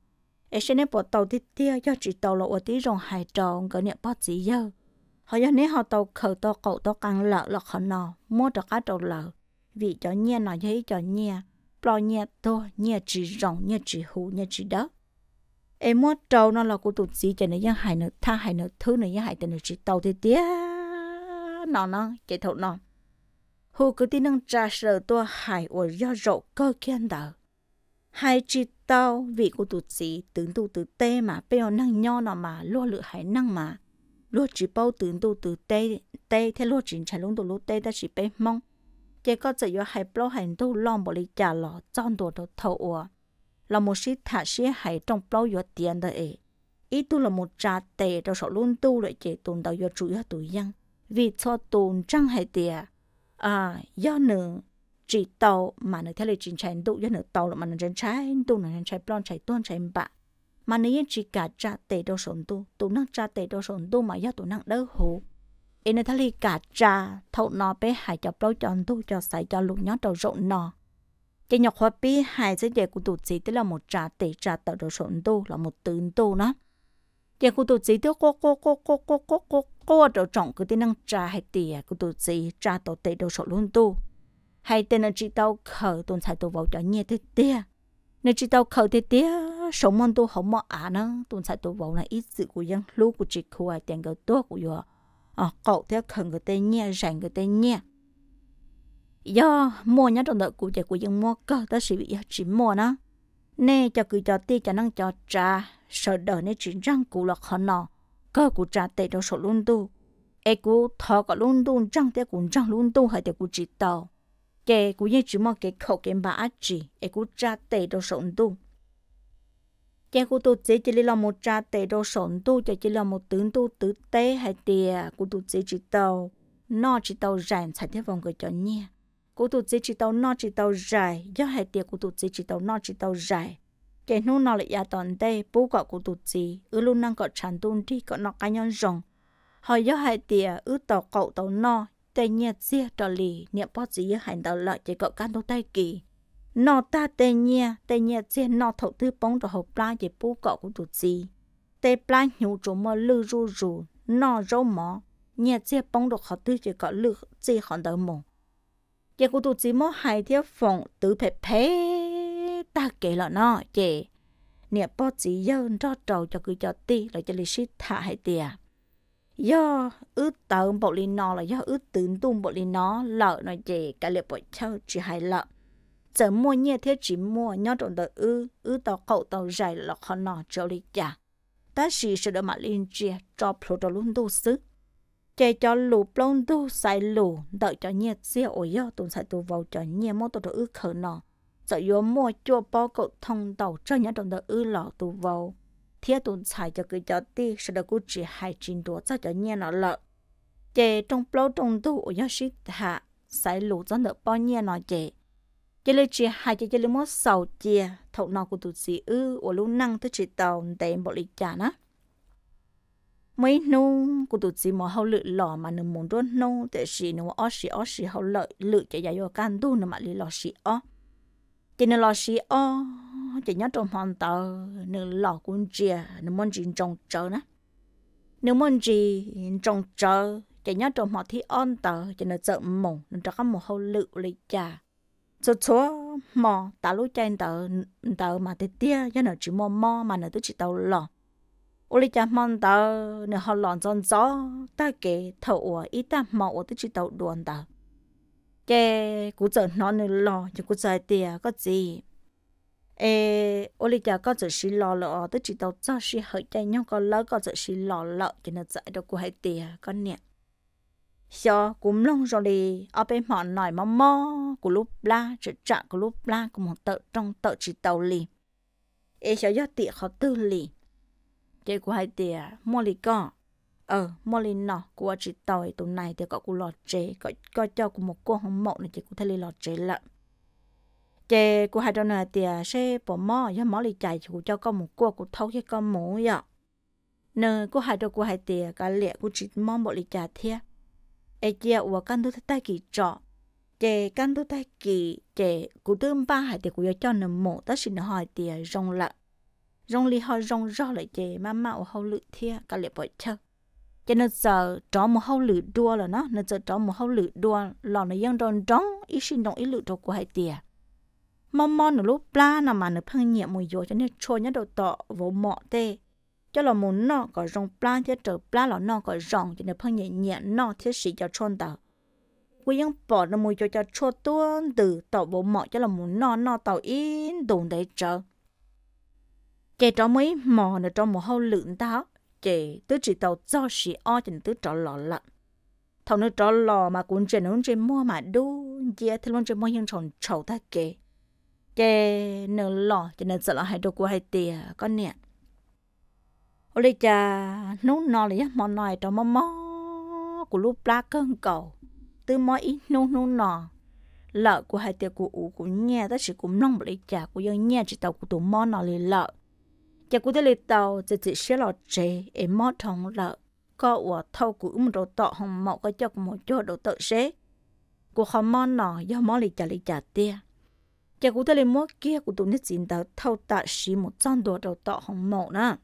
A: ê sẽ nè bỏ tàu tí tia cho chỉ tàu là ở tí rong hai tròn cái nè bắt gì giờ họ giờ nè họ tàu khờ tàu cậu tàu càng lợ là họ nò mua cho cá tàu lợ vì cho nhẹ nò thấy cho nhẹ lo nhẹ to nhẹ chỉ rộng nhẹ chỉ hú nhẹ chỉ đó em muốn trâu nó là của tụt gì cho nó dân hại nó tha hại nó thứ nó dân hại tên nó chỉ tàu thì tía nó nó chạy thầu nó hú cứ tin nâng trà sợ to hại ở do rộ cơ kiên đờ hai chỉ tàu vị của tụt gì tưởng tu từ tê mà bèo năng nho nó mà lo lựa hại năng mà lo chỉ bao tưởng tu từ tê tê thế lo chỉ chạy luôn tụ lú tê ta chỉ bê mong 结果就要系不行都浪无哩家咯，装多都偷我。là một sĩ thả sĩ hay trong bao nhiêu tiền đó ý tu là một trà tệ đó sợ luôn tu lại chỉ tồn đầu chủ yếu tuổi dân vì cho tồn trăng hay tiền à do nữa chỉ tàu mà nữa theo lời chính trái đủ do nữa tàu là mà nó trên trái đủ nó trên trái plon trái tuôn trái bạ mà nếu chỉ cả trà tệ đó sợ tu tu năng trà tệ đó sợ tu mà do tu năng đỡ hổ in thà li cả trà thâu nó bé hải cho bao chọn tu cho sải cho lũ nhót đầu rộn nó chỉ nhọc hoa bi hải sẽ để của tụt gì tức là một trà tể trà tạo đầu rộn tu là một tướng tu nó chỉ của tụt gì tức cô cô cô cô cô cô cô cô đầu trọng cứ tin năng trà hay tỉa của tụt gì trà tạo tể đầu rộn luôn tu hay tên là chỉ tao khờ tồn tại tu vào cho nhẹ thế tia nên chỉ tao khờ thế tia sống mòn tu không mọ à nó tồn tại tu vào là ít sự của dân lũ của chỉ khu à tiền gạo tu của yo à, cậu theo khẩn người ta nhẹ rảnh người ta nhẹ do mua nhá trong đợt cụ trẻ của dân mua cơ ta sĩ bị chỉ mua nó nè cho cứ cho ti cho năng cho trà sợ đợi nên chỉ răng cụ là khó nọ cơ cụ trà tệ đâu sợ luôn tu e cụ thọ cả luôn tu răng tê cụ răng luôn tu hay tê cụ chỉ tàu kể cụ như chỉ mua cái khẩu kiếm bà chỉ e cụ trà tệ đâu sợ tu tiền cụ tụt chỉ chỉ là một trà tề đồ sổn tu cho chỉ là một tướng tu tứ tế hay tiề cụ tụt chỉ chỉ tàu nó chỉ tàu rảnh sạch thế vòng người cho nhé cụ tụt chỉ chỉ tàu nó chỉ tàu rải do hay tiề cụ tụt chỉ chỉ tàu nó chỉ tàu rải cái nô nó lại ya toàn tê bố gọi cụ tụt chỉ ư luôn năng gọi tràn tu đi gọi nó cá nhân rồng họ do hay tiề ư tàu cậu tàu nó tề nhẹ chia trò lì niệm bót gì hành tàu lợi chỉ gọi can tàu tay kỳ nó ta tê nhia tê nhia chia nó thầu thứ bóng rồi hộp lá để bố cậu của tụt gì tê lá nhũ chỗ mà lư ru ru, nó râu mỏ nhia chia bóng rồi họ thứ chỉ có lư gì họ đỡ mồm giờ của tụt gì mỏ hai theo phòng tự phê phê ta kể là nó chè nè bó chỉ dơn cho trầu cho cứ cho ti là cho lịch sử thả hay tiề do ướt tờ bộ lì nó là do ướt tướng tung bộ lì nó lợ nó chè cả liệp bộ châu chỉ hai lợn giờ mua nhẹ thế chỉ mua nhớ trong đời ư ư tàu cậu tàu dài là khó nọ cho lý giả ta chỉ sẽ đỡ mà liên chia cho phụ đồ luôn đủ sức chạy cho lù plong đủ sai lù đợi cho nhẹ xe ôi yo tụi sai tụi vào cho nhẹ mua tụi ư khở nọ giờ mua cho bao cậu thông tàu cho nhớ trong đời ư lọ tụi vào thế tụi sai cho cứ cho ti sẽ đỡ chỉ hai chín đũa cho cho nhẹ nọ lợ chạy trong plong trong đủ ôi yo shit hạ sai lù cho nợ bao nhiêu nọ chạy chỉ lê chia hai chế chỉ lê mốt sầu chia thấu nọ của tụi chị ư ở lúc năng tới chỉ tàu để bỏ lý trả nó mấy nô của tụi chị mà hậu lự lò mà nương muốn rốt nô để sĩ nô ở sĩ ở sĩ hậu lợi lự chế giải vô can tu nô mà lý lò sĩ ở chế nô lò sĩ ở chỉ nhớ trong hoàn tờ nương lò cũng chia nương muốn chuyện trong chờ nó nương muốn chuyện trong chờ chỉ nhớ trong họ thi on tờ chỉ nô sợ mộng nương trong các một hậu lự lý trả cho chúa mò ta lúc chạy tờ tờ mà tê tia cho nó chỉ mò mò mà nó tôi chỉ tàu lò ô lý cha mong tờ nó họ lòn giòn gió ta kể thở ủa ít ta mò ủa tôi chỉ tàu đuồn tờ cái cú giờ nó nó lò chứ cú giờ tia có gì ê ô lý cha có giờ xí lò lọ tôi chỉ tàu cho xí hơi chạy nhau có lỡ có giờ xí lò lợ, cho nó chạy đâu cú hay tia con nè xó cũng long rồi đi ở bên họ nổi mò mò của lúc la chữ chạ của lúc la của một tợ trong tợ chỉ tàu lì ê xó gió tiệt họ tư lì chơi của hai tiệt mua lì cọ ờ mua lì nọ của chỉ tàu tụ này thì có của lọt chế có có cho của một cô hồng mộ này chỉ của thay lì lọt chế lận chế của hai đôi này tiệt sẽ bỏ mò do mỏ lì chạy của cho con một cô của thâu cái con mũ vậy nè của hai đôi của hai tiệt cả lẹ của chỉ mong bộ lì chả thiệt ai chia và căn thứ tay ki trọ chế căn thứ tay ki, chế cụ tương ba hải thì cụ cho nên mổ tất xin hỏi thì rong lợ rong li họ rong rõ lại chế mà mà ở hậu lự thia cả lệ bội chơ cho nên giờ trọ một hậu lự đua là nó nên giờ trọ một hậu lự đua lò nó dân đòn đóng ý sinh đồng ý lự trọ của hải tiề mong mong nó lúc pla nằm mà nó phăng nhẹ mùi dối cho nên trôi nhá đầu tọ vô mọ tê cho là muốn nọ có rong plan thiết trở plan là nọ có rong cho nên phong nhẹ nhẹ nọ thiết sĩ cho chôn tờ quý nhân bỏ nó mùi cho cho chua tuôn từ tàu bộ mọ cho là muốn nọ nọ tàu in đồn đấy trở chạy cho mấy mò nữa trong một hậu lượng tao chạy tứ chỉ tàu do sĩ o cho nên tứ trọ lọ lận thằng nó trọ lò mà cũng chạy nó trên mua mà đu dìa thì luôn trên mua nhân tròn trầu ta kì chạy nửa lò cho nên sợ là hai đồ của hai tìa con nè ô lê cha nấu nò lì mò nòi cho mò mò của lúc ba cơn cầu từ mò ít nấu nấu nò lợ của hai tiệc của ủ của nhà ta chỉ cũng nông lì cha của dân nhà chỉ tàu của tụ mò nò lì lợ cha của ta lì tàu chỉ chỉ sẽ lọ chế em mò thòng lợ có ủa thâu của um đồ tọ hồng mọ có cho một chỗ đồ tợ xế của họ mò nò do mò lì cha lì cha tia cha của ta lì mò kia của tụ nít xin tàu thâu tạ xí một trăm đồ đồ tọ hồng mọ nè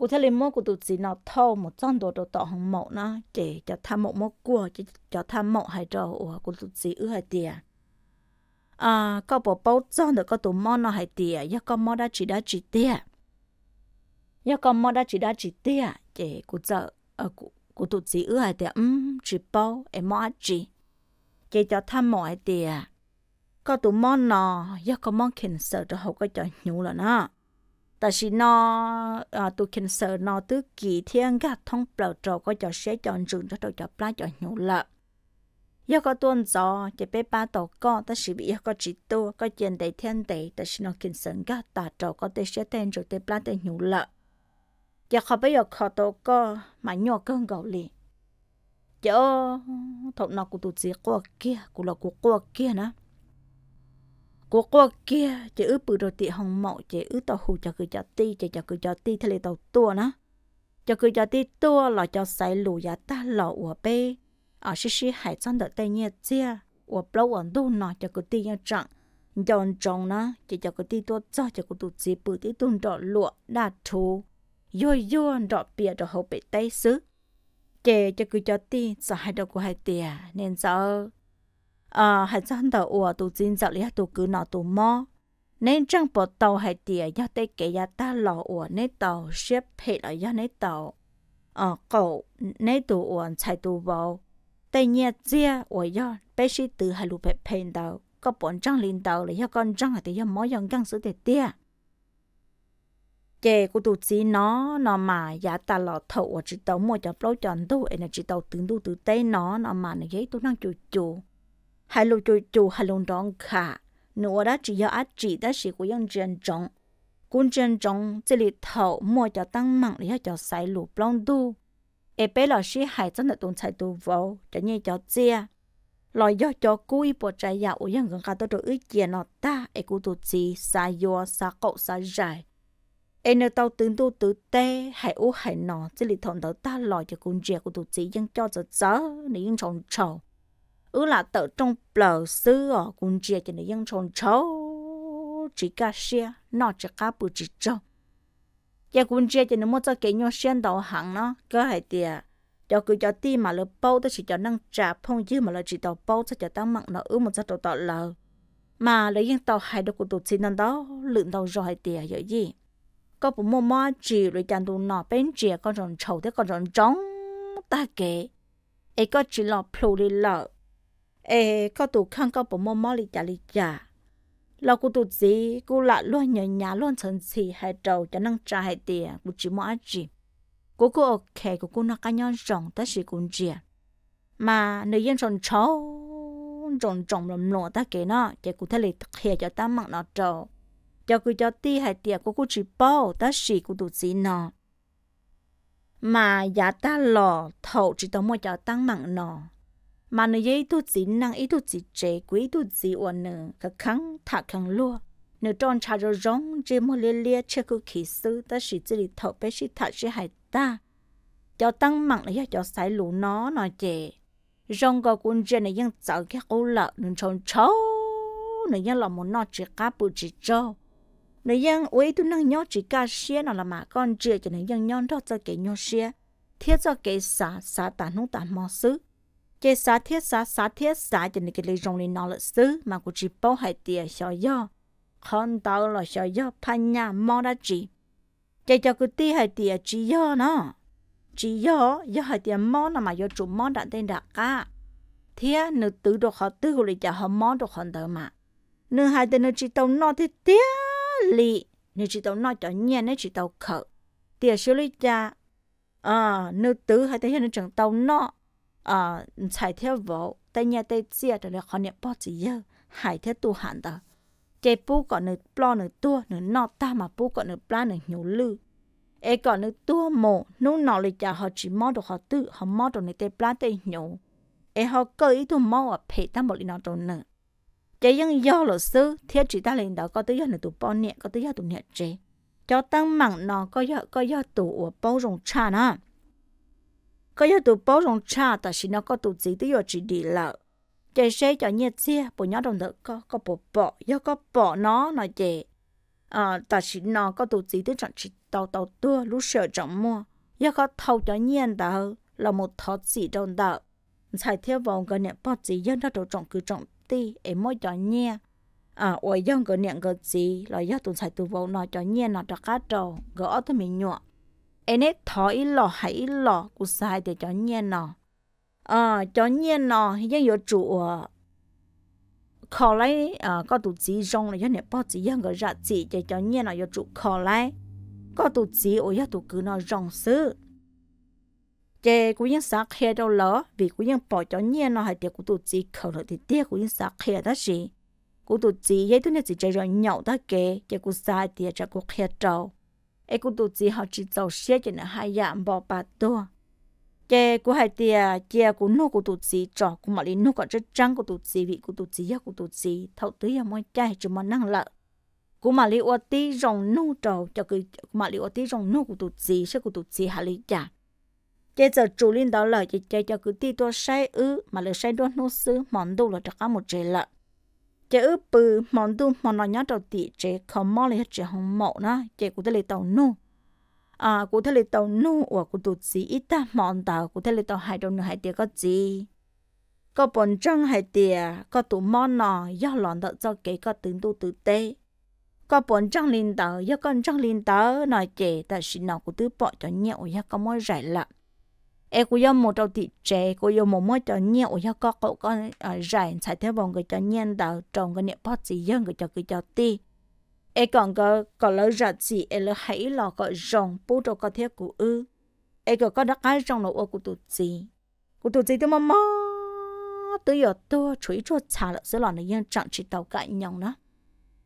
A: cụ thể là mua cụ tụt gì nó thâu một trong đồ đồ tọ hồng mộ nó để cho tham mộ mộ cua cho cho tham mộ hay trò của cụ tụt gì ở hải tiền à có bộ bao trong được có tụ mò nó hải tiền do con mò đã chỉ đã chỉ tiền do con mò đã chỉ đã chỉ tiền để cụ trợ ở cụ cụ tụt gì ở hải tiền um chỉ bao em mò chỉ để cho tham mộ hải tiền có tụ mò nó do con mò khen sợ cho hậu có cho nhủ là nó แต่สินอตัวคินเซอร์นอตัวกี่เที่ยงก็ท่องเปล่าจอก็จะเสียจอนจุนจะตัวจะปลาจะหิวละยก็ตัวนี้จะไปปลาตอก็แต่สิบยก็จิตตัวก็เจนได้เที่ยงได้แต่สินอคินเซอร์ก็ตาจอก็เตเสียเต็นจุเตปลาเตหิวละอยากเขาไปอยากขอตัวก็มาหยอกเกินเกาหลีเจ้าทบนอกูตัวเสียกัวเกี้ยกูละกูกัวเกี้ยนะ của qua kia chỉ ướp bự đồ tị hồng mộ chỉ ướp tàu hù cho cứ cho ti chỉ cho cứ cho ti thay tàu tua nó cho cứ cho ti tua là cho xài lù giá ta lọ ủa bê ở xí xí hải chân đợt tây nhiệt chia ủa lâu ổn đu nọ, cho cứ ti nhau trọng dọn trọng nó chỉ cho cứ ti tua cho cho cứ tụt gì bự ti tuôn đọ lụa đa thú yo yo đọ bìa đọ hậu bể tay xứ chỉ cho cứ cho ti sợ hai đầu của hai tìa nên sợ à, hãy chân tàu ủa tụ chín dạo lý tụ cứ nọ tụ mò nên trong bộ tàu hãy tỉa do tây kể ya ta lò ủa nấy tàu xếp hệ là do nấy tàu à, cậu nấy tụ ủa chạy tụ vào tây nhẹ chia ủa do bé sĩ tự hai lụ bẹp phèn tàu có bọn trăng lên tàu là do con trăng hãy tỉa do mỏ dòng găng sữa tỉa tỉa chế của tụ chỉ nó nó mà giá ta lọ thầu ở chỉ tàu mua cho lâu chọn tu ấy là chỉ tàu tướng tu từ tay nó nó mà nó giấy tu năng chủ chủ hai lô cho chủ hai lô đón cả nữa chỉ chỉ 要 chỉ á chỉ của những dân trọng cũng dân trọng chỉ là thầu mua cho tăng mạng để cho sài lũ plong đu. e bé là sĩ hai chân là tồn tại tu vô để như cho chia lo do cho cú ý bộ trái giàu những gần cả tôi được ý kiến nó ta ế cú tu chỉ sai yo sa cậu sa dài em nếu tao tưởng tu tự tê hãy u hãy nọ chỉ là thằng tao ta lo cho cùng chuyện của tụi chị dân cho cho cho, nên dân chồng chồng ứ là tự trong bờ xứ ở cùng chia cho nên dân trồng cháu chỉ cả xe nó chỉ cả bự chỉ cháu giờ cùng chia cho nên mỗi cho cái nhau xuyên đầu hàng nó có hai tiền giờ cứ cho ti mà lỡ bao tới chỉ cho năng trả phong dư mà lỡ chỉ tàu bao cho cho tăng mặn nó ứ một cho tàu tàu lỡ mà lấy dân tàu hai đứa của tụt xin năng đó lượng tàu rồi tiền vậy gì có bố mô mò chỉ rồi chẳng đủ nọ bên chia con rồng trầu thế con rồng trống ta kể ấy có chỉ lọ phù đi lợ ê có tụ khăn có bộ mò mò lì chả lì chả lo cụ tụ gì cụ lạ luôn nhờ nhà luôn chân xì hai trầu cho năng trả hai tiền cụ chỉ mua gì cụ cụ ok cụ cụ nó cá nhân rộng ta chỉ cụ chia mà nếu yên rộng cháu rộng rộng lầm lộ ta kể nó chỉ cụ thể lì thực cho ta mặc nó cho cụ cho ti hai tiền cụ cụ chỉ bao ta chỉ cụ tụ gì nó mà giá ta lò thầu chỉ tao mua cho tăng mặn nó mà nó dây tu chỉ năng ý tu chỉ chế quý tu chỉ ổn nè cả khăng thà khăng lúa nửa tròn cha rồi rong chỉ một lia lia chơi cứ khí sư ta chỉ chỉ đi thọ bé chỉ thả chỉ hại ta cho tăng mặn là cho sai lũ nó nó chè rong có cuốn trên này ยัง chở cái ô lợ nửa tròn chấu nửa ยัง là một nó chỉ cá bự chỉ cho nửa vẫn uế tu năng nhót chỉ cá xia nó là mà con chưa cho nửa yang nhon đó cho cái nhót xia thiết cho cái xả xả tàn hung tàn mò sức chế xá thiết xá xá thiết xá cho nên cái lý rong lên nó là xứ mà cũng chỉ bảo hệ tiền sợ do không tao là sợ do pan nhà mò ra chỉ chế cho cái tiền hệ tiền chỉ do nó chỉ do do hệ tiền mò nó mà do chủ mò đã tên đã cả thế nữ tử đồ họ tư hồ lý cho họ mò đồ họ đỡ mà nữ hai tên nữ chỉ tàu nó thì tiếc lì nữ chỉ tàu nó cho nhẹ nữ chỉ tàu khở tiền xử lý cha à nữ tử hai tên nữ chẳng tàu nó à chạy theo vợ tay nhà tay chia rồi là họ niệm bao chỉ giờ hải theo tu hẳn đó chế bú còn nửa plo nửa tua nửa nọ ta mà bú còn nửa pla nửa nhiều lư e còn nửa tua mồ nô nọ lịch chả họ chỉ mò được họ tự họ mò được nửa tay pla tay nhiều e họ cơ ý tu mò ở phe ta một lần nọ rồi nữa do luật sư theo chỉ ta lên đó có tới giờ nửa tụ bao niệm có tới giờ tụ niệm chế cho tăng mảng nọ có giờ có giờ tu ở bao rồng cha nữa có yếu tố bao rộng cha ta chỉ nó có tụ gì tới giờ chỉ đi lợ chạy xe cho nhẹ xe bộ nhớ đồng thợ có có bộ bộ, do có bộ nó nói chạy à ta chỉ nó có tụ gì tới chọn chỉ tàu tàu tua lúc sợ chọn mua do có thâu cho nhẹ ta là một thót gì đồng thợ thay theo vòng gần niệm bọt gì dân đã đồ trọng cứ trọng ti em mới cho nhẹ à ôi dân gần niệm gần gì là do tụi sai tụi vòng nó cho nhẹ nó cho cá trầu gỡ thêm mình anh ấy thọ ít lọ hay ít lọ cũng sai để cho nhiên nọ à ờ, cho nhiên nọ dân yếu chủ khó lấy à có tụ chỉ rong là dân này bỏ chỉ dân người ra chỉ để cho nhiên nọ yếu chủ khó lấy có tụ chỉ ôi yếu tụ cứ nó rong xứ chế cũng dân sắc khe đâu lỡ vì cũng dân bỏ cho nhiên nọ hay để cũng tụ chỉ khẩu rồi thì tiếc cũng dân sắc khe đó gì cũng tụ chỉ vậy tụi này chỉ chơi rồi nhậu đó kệ chế cũng sai thì chắc cũng khe trâu ai cũng tụt gì họ chỉ giàu xe cho nên hai dạng bỏ bà to chè của hai tia chè của nô của tụt gì trò của mọi nô còn rất trắng của tụt gì vị của tụt gì của tụt gì thầu tứ là món chai cho mà năng lợi của mà liệu tí rồng nô trầu cho cứ mà liệu tí rồng nô của tụt gì sẽ của tụt gì hạ lý chả chè giờ chủ liên đó lợi chế chế cho cứ tí tôi sai ứ mà lời sai đó nô sứ món đâu là chắc một chế lợi chế bự mòn tu mòn nó nhát đầu tị chế không mò lấy chế không mộ nó chế cụ thể lấy tàu nu à cụ thể lấy tàu nu và cụ tụt gì ít ta mòn tàu cụ thể lấy tàu hai đầu nữa hai tiệt có gì có bốn trăng hai tiệt có tụ mò nọ do lòn đó cho cái có tướng tu tự tế có bốn trăng liên tàu do con trăng liên tàu nói chế ta xin nó cụ tứ bỏ cho nhậu do có mò rải lặng ai cũng yêu một đầu thì trẻ cũng yêu một mối cho nhiều yêu có cậu con rảnh, sai theo bọn người cho nhân đào trồng cái niệm bát gì dân người cho cái cho ti ai còn có có lỡ rạch gì ai lỡ hãy lò có rồng bố cho có thiết của ư ai còn có đắc ai trong nó ô của tụt gì của tụt gì thế mà mơ tôi giờ tôi chuối cho trà lợn sẽ lò này dân chẳng chỉ tàu cãi nhau nữa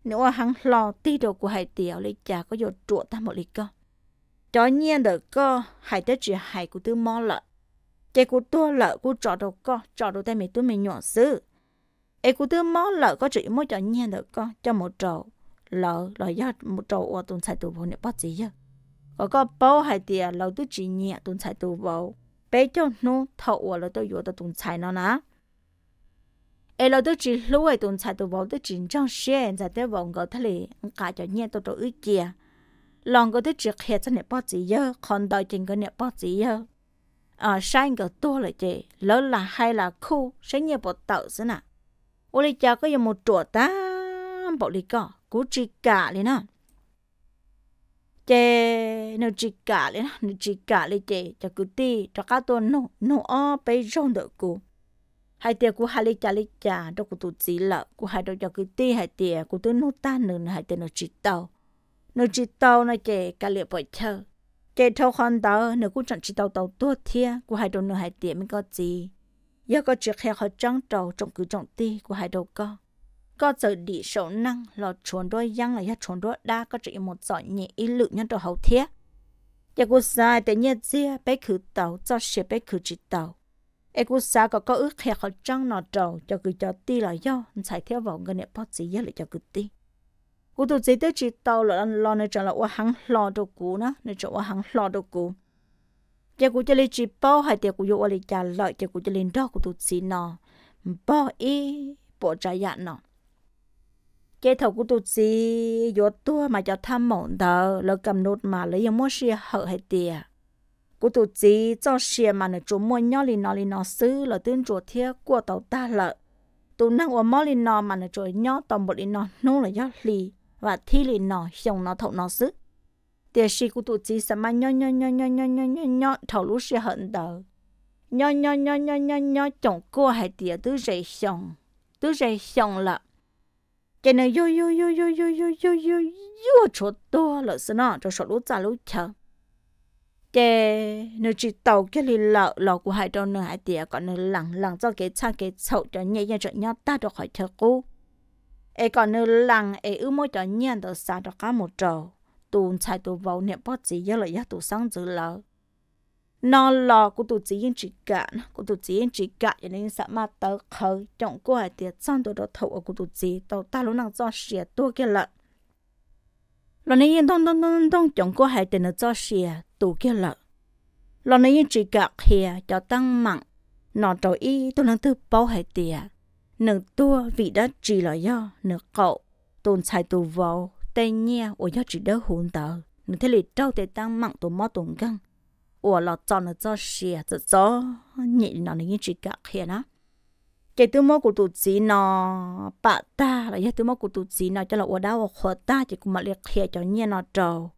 A: nếu mà hắn lò ti đồ của hai tiểu lấy trà có giờ trụ ta một lý con cho nhiên được co hải tới chuyện hải của tư mò lợ chế của tua lợ của trò đồ co trò đồ tay mày tôi mày nhỏ xứ ấy của tư mò lợ có chuyện mỗi cho nhiên được co cho một trầu lợ là do một trầu ở tuần sai tù bộ này bắt gì chứ có có bao hải tiền lợ tôi chỉ nhẹ tuần sai tù bộ bé cho nó thầu ở lợ tôi vừa tôi tuần sai nó nè ấy lợ tôi chỉ lúa tuần sai tù bộ tôi chỉ trong xe tại tế vọng gọi thế này cả cho nhiên tôi trầu ý kia lòng cái thứ trực hệ cho nẹp bao gì giờ còn đòi chỉnh cái nẹp bao gì giờ à sáng cái to là chị lỡ là hay là khu sáng nhiều bộ tạo thế à, ô lý cha có một chỗ ta bộ lý có cú chỉ cả đi nè chị nó chỉ cả đi nè nó chỉ cả đi chị cho cứ ti cho cá tôi nó nó o bây rong được cú, hai tia cú hai lý cha lý cha đâu cú tụt gì lợ cú hai đâu cho cứ ti hai tia cú tôi nó ta nữa hai tia nó chỉ tàu nó chỉ tàu nó kể cả liệu bởi thơ kể thâu con tàu nó cũng chẳng chỉ tàu tàu tua thia của hai đồ nó hai tiệm có gì giờ có chuyện khéo họ trăng trầu trong cử trọng ti của hai đồ co có giờ đi sổ năng lo chuồn đôi răng là ya chuồn đôi đa có chỉ một giỏi nhẹ ý lự nhân đồ hậu thia giờ cô sai tự nhiên zia bé khử tàu cho xe bé khử chỉ tàu em cô sai có có ước khéo họ trăng nọ trầu cho cử cho ti là do xài theo vào người nẹp bót gì giờ lại cho cử ti cú tổ chức tới chỉ tàu là lo nơi chẳng là ô hắn lo đồ cú nó nơi chỗ ô hắn lo đồ cú giờ cú chơi chỉ bao hay tiệc cú vô lại trả lợi giờ cú chơi lên đó cú tổ chức nó bao ý bộ trái dạn nó cái thầu cú tổ chức, vô tua mà cho tham mộng tờ lỡ cầm nốt mà lấy những mua xe hở hay tiệc cú tổ chức cho xe mà nó chỗ mua nhỏ lên nó lên nó xứ là tên chỗ thiệt của tàu ta lợ, tụ năng ở mỏ lên nó mà nó chỗ nhỏ tàu một lên nó nô là gió lì và thi lì nó xong nó thấu nó sức, tiền sĩ của tụi chị sẽ mà nho nho nho nho nho nho nho nho thầu lũ sẽ hận đờ nho nho nho nho nho nho chồng cô hay tiền tứ rầy xong tứ rầy xong là cho nên yo yo yo yo yo yo yo yo yo chỗ to là sao nó cho sợ lúc trả lũ chờ cái nếu chỉ tàu cái lì lợ lọ của hai trâu nữa hai tiền còn nữa lằng lằng cho cái cha cái chậu cho nhẹ nhẹ cho nhau ta được khỏi chờ cô ai còn nửa lằng ai ư mỗi trò nhiên đồ xa đó cá một trầu tuôn chạy tụ vào niệm bót gì giờ lợi giá tụ sáng dữ lợ nó lò của tụ chỉ yên trị cả của tụ chỉ yên trị cả cho nên sợ mà tớ khơi trọng cô hải tiệt xong tụ đó thầu ở của tụ chỉ tàu ta lúc nào cho xìa tua kia lợn lần này yên thông thông thông thông trọng cô hải tiệt nó cho xìa tụ kia lợn lần này yên chỉ cả kia cho tăng mặn nó trầu y tụ năng thứ bao hải tiệt nửa tua vì đã chỉ là do nửa cậu tôn sai tù vào tay nhia ở do chỉ đỡ hồn tờ nửa thế lịch trâu tay tăng mặn tù mò tùng găng ủa là cho nó cho xìa cho cho nhị nó nên chỉ gặp kia nó cái tù mò của tụ chỉ nó bạ ta là cái tù mò của tụ chỉ nó cho là ủa đau ở ta chỉ cũng mà liệt khía cho nhia nó trâu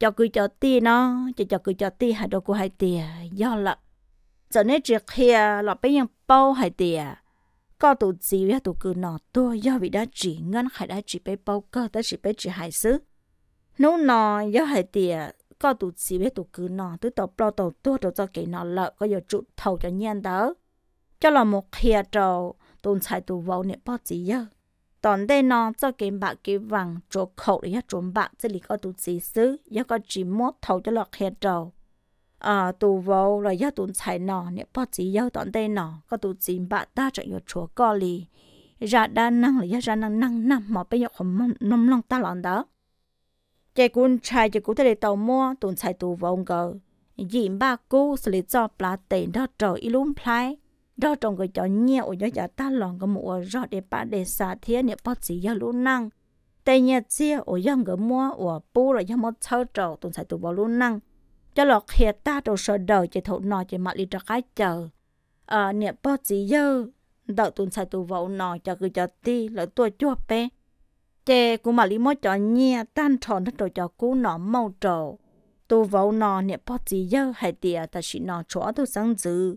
A: cho cứ cho ti nó cho cho cứ cho ti hai đồ của hai tia do là cho nên chỉ khía là bây giờ bao hai tia có tụ gì ya tụ cứ nọ tua do vì đã chỉ ngân hay đã chỉ bé bao cơ đã chỉ bé chỉ hải xứ nếu nọ do hải tiệt có tụ gì bé tụ cứ nọ tụ tàu bao tàu tua tàu cho cái nọ lợ có giờ trụ thầu cho nhen đó cho là một kia trầu tụn xài tụ vào niệm bao gì giờ tòn đây nọ cho cái bạc cái vàng chỗ khẩu để ya chỗ bạc sẽ lì có tụ gì xứ ya có chỉ mốt thầu cho lọt kia trầu à tụ vô rồi giờ tuấn chạy nọ nè bác sĩ giờ tận đây nọ có tụi chỉ bạn ta chạy vào chùa co lì ra đa năng là giờ ra năng năng năm mà bây giờ không mong nông lòng ta lòng đó chạy quân chạy chạy cũng thấy tàu mua tuấn chạy tụ vô ngờ dìm ba cô xử lý cho bà tiền đó trời ít luôn play đó trong cái chó nhiều giờ giờ ta lòng cái mùa rót để bà để xả thế nè bác sĩ giờ luôn năng tây nhật xia ở dân cái mua ở bù rồi dân mua chơi trò tuấn chạy tụ vô luôn năng cho lọ khía ta đồ sợ đời chỉ thấu nò chỉ mà đi cho cái chờ à nè bớt gì dơ đợi tuần sai tu vỗ nò, cho cứ cho ti lỡ tua chua pe chè cũng mà đi mới cho nhia tan tròn hết rồi cho cú nò mau trầu tu vỗ nò nè bớt gì dơ hay tiệt ta chỉ nò chỗ tu sáng dữ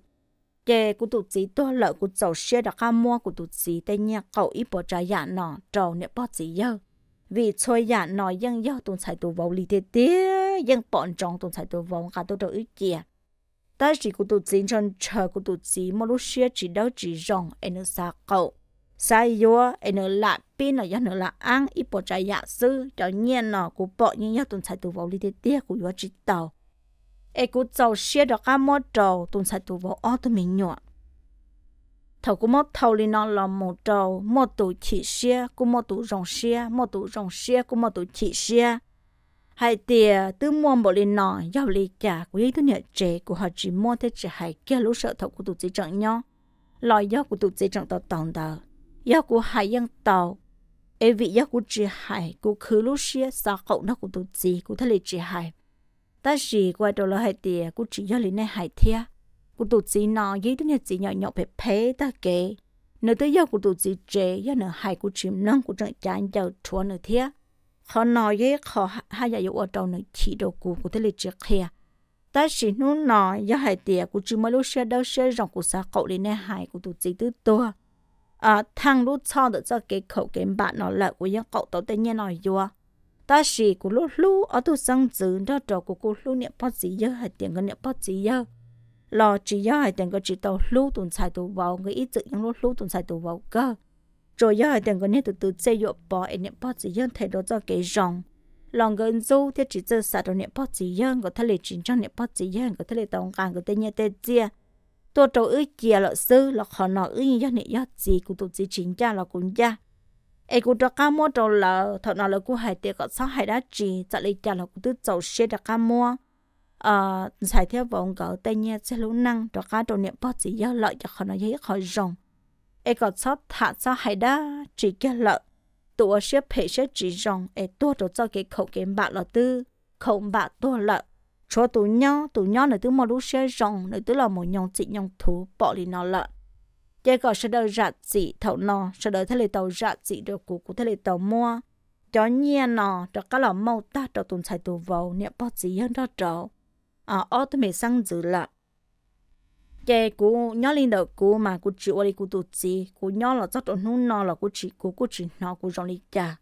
A: chè cũng tụt gì tua lỡ cũng giàu xe đặc ca mua cũng tụt gì tây nhia cậu ít bỏ trái dạ nọ trầu nè bớt gì dơ vì chơi giả nói dân do tụng sai tụ vào lì thế tía dân bọn trong tụng sai tụ vào cả tôi đâu ít kia ta chỉ của tụt xin chân chờ của tụt xí mà lúc xưa chỉ đâu chỉ rong anh nó xa cậu xa yo anh nó lại pin ở anh nó lại ăn ít bỏ chạy giả sư cho nhiên nó của bọn nhưng do tụng sai tụ vào lì thế tía của yo chỉ tàu anh của tàu xưa được cả mót tàu tụng sai tụ vào ô tụi mình nhọn thầu cũng mất thầu lên nó là một trầu một tủ chỉ xe cũng một tủ rồng xe một tủ rồng xe cũng một tủ chỉ xe hai tia tứ mua một lên nó giao lì cả quý thứ nhật trẻ của họ chỉ mua thế chỉ hai kia lúc sợ thầu của tụ chỉ chọn nhau loại gió của tụ chỉ chọn tàu tòng tờ gió của hai dân tàu ê vị gió của chỉ hai của khứ lúc xe sao cậu nó của tụ chỉ của thế lì chỉ hai ta chỉ qua đầu là hai tia của chỉ giao lì này hai thia cụ tụt gì nọ dễ tới nhật gì nhỏ nhỏ phải phê ta kể nửa tới giờ cụ tụt gì trẻ giờ nửa hai cụ chìm nâng cụ trận chán giờ chua nửa thế khó nói dễ khó hai giờ yếu ở đâu nửa chỉ đồ cụ cụ thấy lịch trước kia ta chỉ nu nọ giờ hai tiệt cụ chìm mới lúc xe đâu xe rộng cụ xã cậu lên này hai cụ tụt gì tới to à thằng lúc sau được cho cái khẩu cái bạn nó lại của những cậu tao tên nhiên nói vô ta chỉ của lúc lúc ở tu sang dữ đó trò của cô lúc niệm bác sĩ giờ hay tiền cái niệm bác sĩ giờ lò chỉ do hai tiền cái chỉ tàu lú tuần xài tụ vào người ít dự những lú lú tuần xài tụ vào cơ rồi do hai tiền cái nên từ từ xây dựng bỏ anh em bỏ chỉ dân thay đổi cho cái rong lòng người du thì chỉ cho sạt đồ niệm bỏ chỉ dân có thể lấy chính cho niệm bỏ chỉ dân có thể lấy tàu càng có thể nhẹ tê chia tôi trâu ư chia lọ sư lọ họ nọ ư như dân niệm do gì cũng tụ chỉ chính cha là cũng cha ai cũng cho cam mua trâu lợ thọ nọ là cũng hai tiền có sáu hai đá chỉ chợ lấy cha là cũng tự trâu xe đặt cam mua ờ giải theo vòng gỡ tây nha sẽ lũ năng cho cá đồ niệm bót gì giao lợi cho họ nó dễ khỏi rồng e còn sót thả sao hay đa chỉ kia lợi tụa sẽ phải sẽ chỉ rồng e tua đồ cho cái khẩu cái bạc là tư khẩu bạc tua lợi cho tụ nhau tụ nhau nữa tứ mà lũ sẽ rồng nữa tứ là một nhong chị nhong thú bỏ đi nó lợi chơi còn sẽ đợi rạ chị thầu nọ sẽ đợi thế là tàu rạ chị được cụ cụ thế là tàu mua cho nhiên nọ cho cá là mau ta cho tụn xài tụ vào niệm bót gì hơn đó trâu à ở tôi mới sang dự là cái cú nhớ lên đầu cú mà cú chịu ở đây tụt gì cú nhớ là rất ổn hôn nó là cú chỉ cú cú chỉ nó cú rong đi cả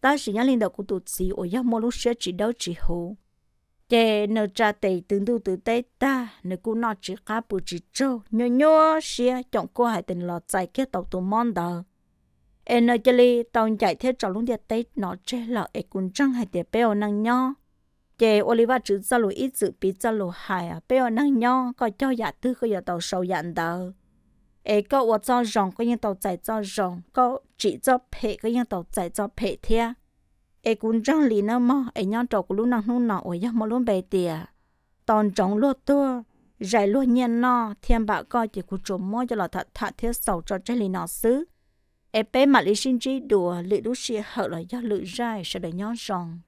A: ta chỉ nhớ lên đầu cú tụt gì ở giấc mơ lúc sẽ chỉ đâu chỉ hồ cái nợ cha tệ tương đương từ tây ta nợ cú nó chỉ cá bù chỉ trâu nhớ nhớ xia chọn cô hải tình lọt chạy cái tàu tụ mòn đờ em nợ chơi tàu chạy thế trò luôn đi tây nó chơi là em cũng chẳng hay để bèo năng nhau chế Oliva chữ cho lũ ít chữ bí cho lũ hài à bây giờ năng nhau có cho giả tư có giả tàu sâu dặn tàu ê có ở cho rồng có những tàu chạy cho rồng có chỉ cho phe có những tàu chạy cho phe thea ê cũng trong lì nó mà ê nhau trò của lũ năng nung nọ ở giấc mơ luôn bề tìa tòn trống lúa tua rải lúa nhiên nọ thêm bảo coi chỉ của trộn mò cho là thật thật thiết sầu cho trái lì nọ xứ ê bé mà lì sinh trí đùa lì đu xì hở là do lự rai sẽ để nhau rồng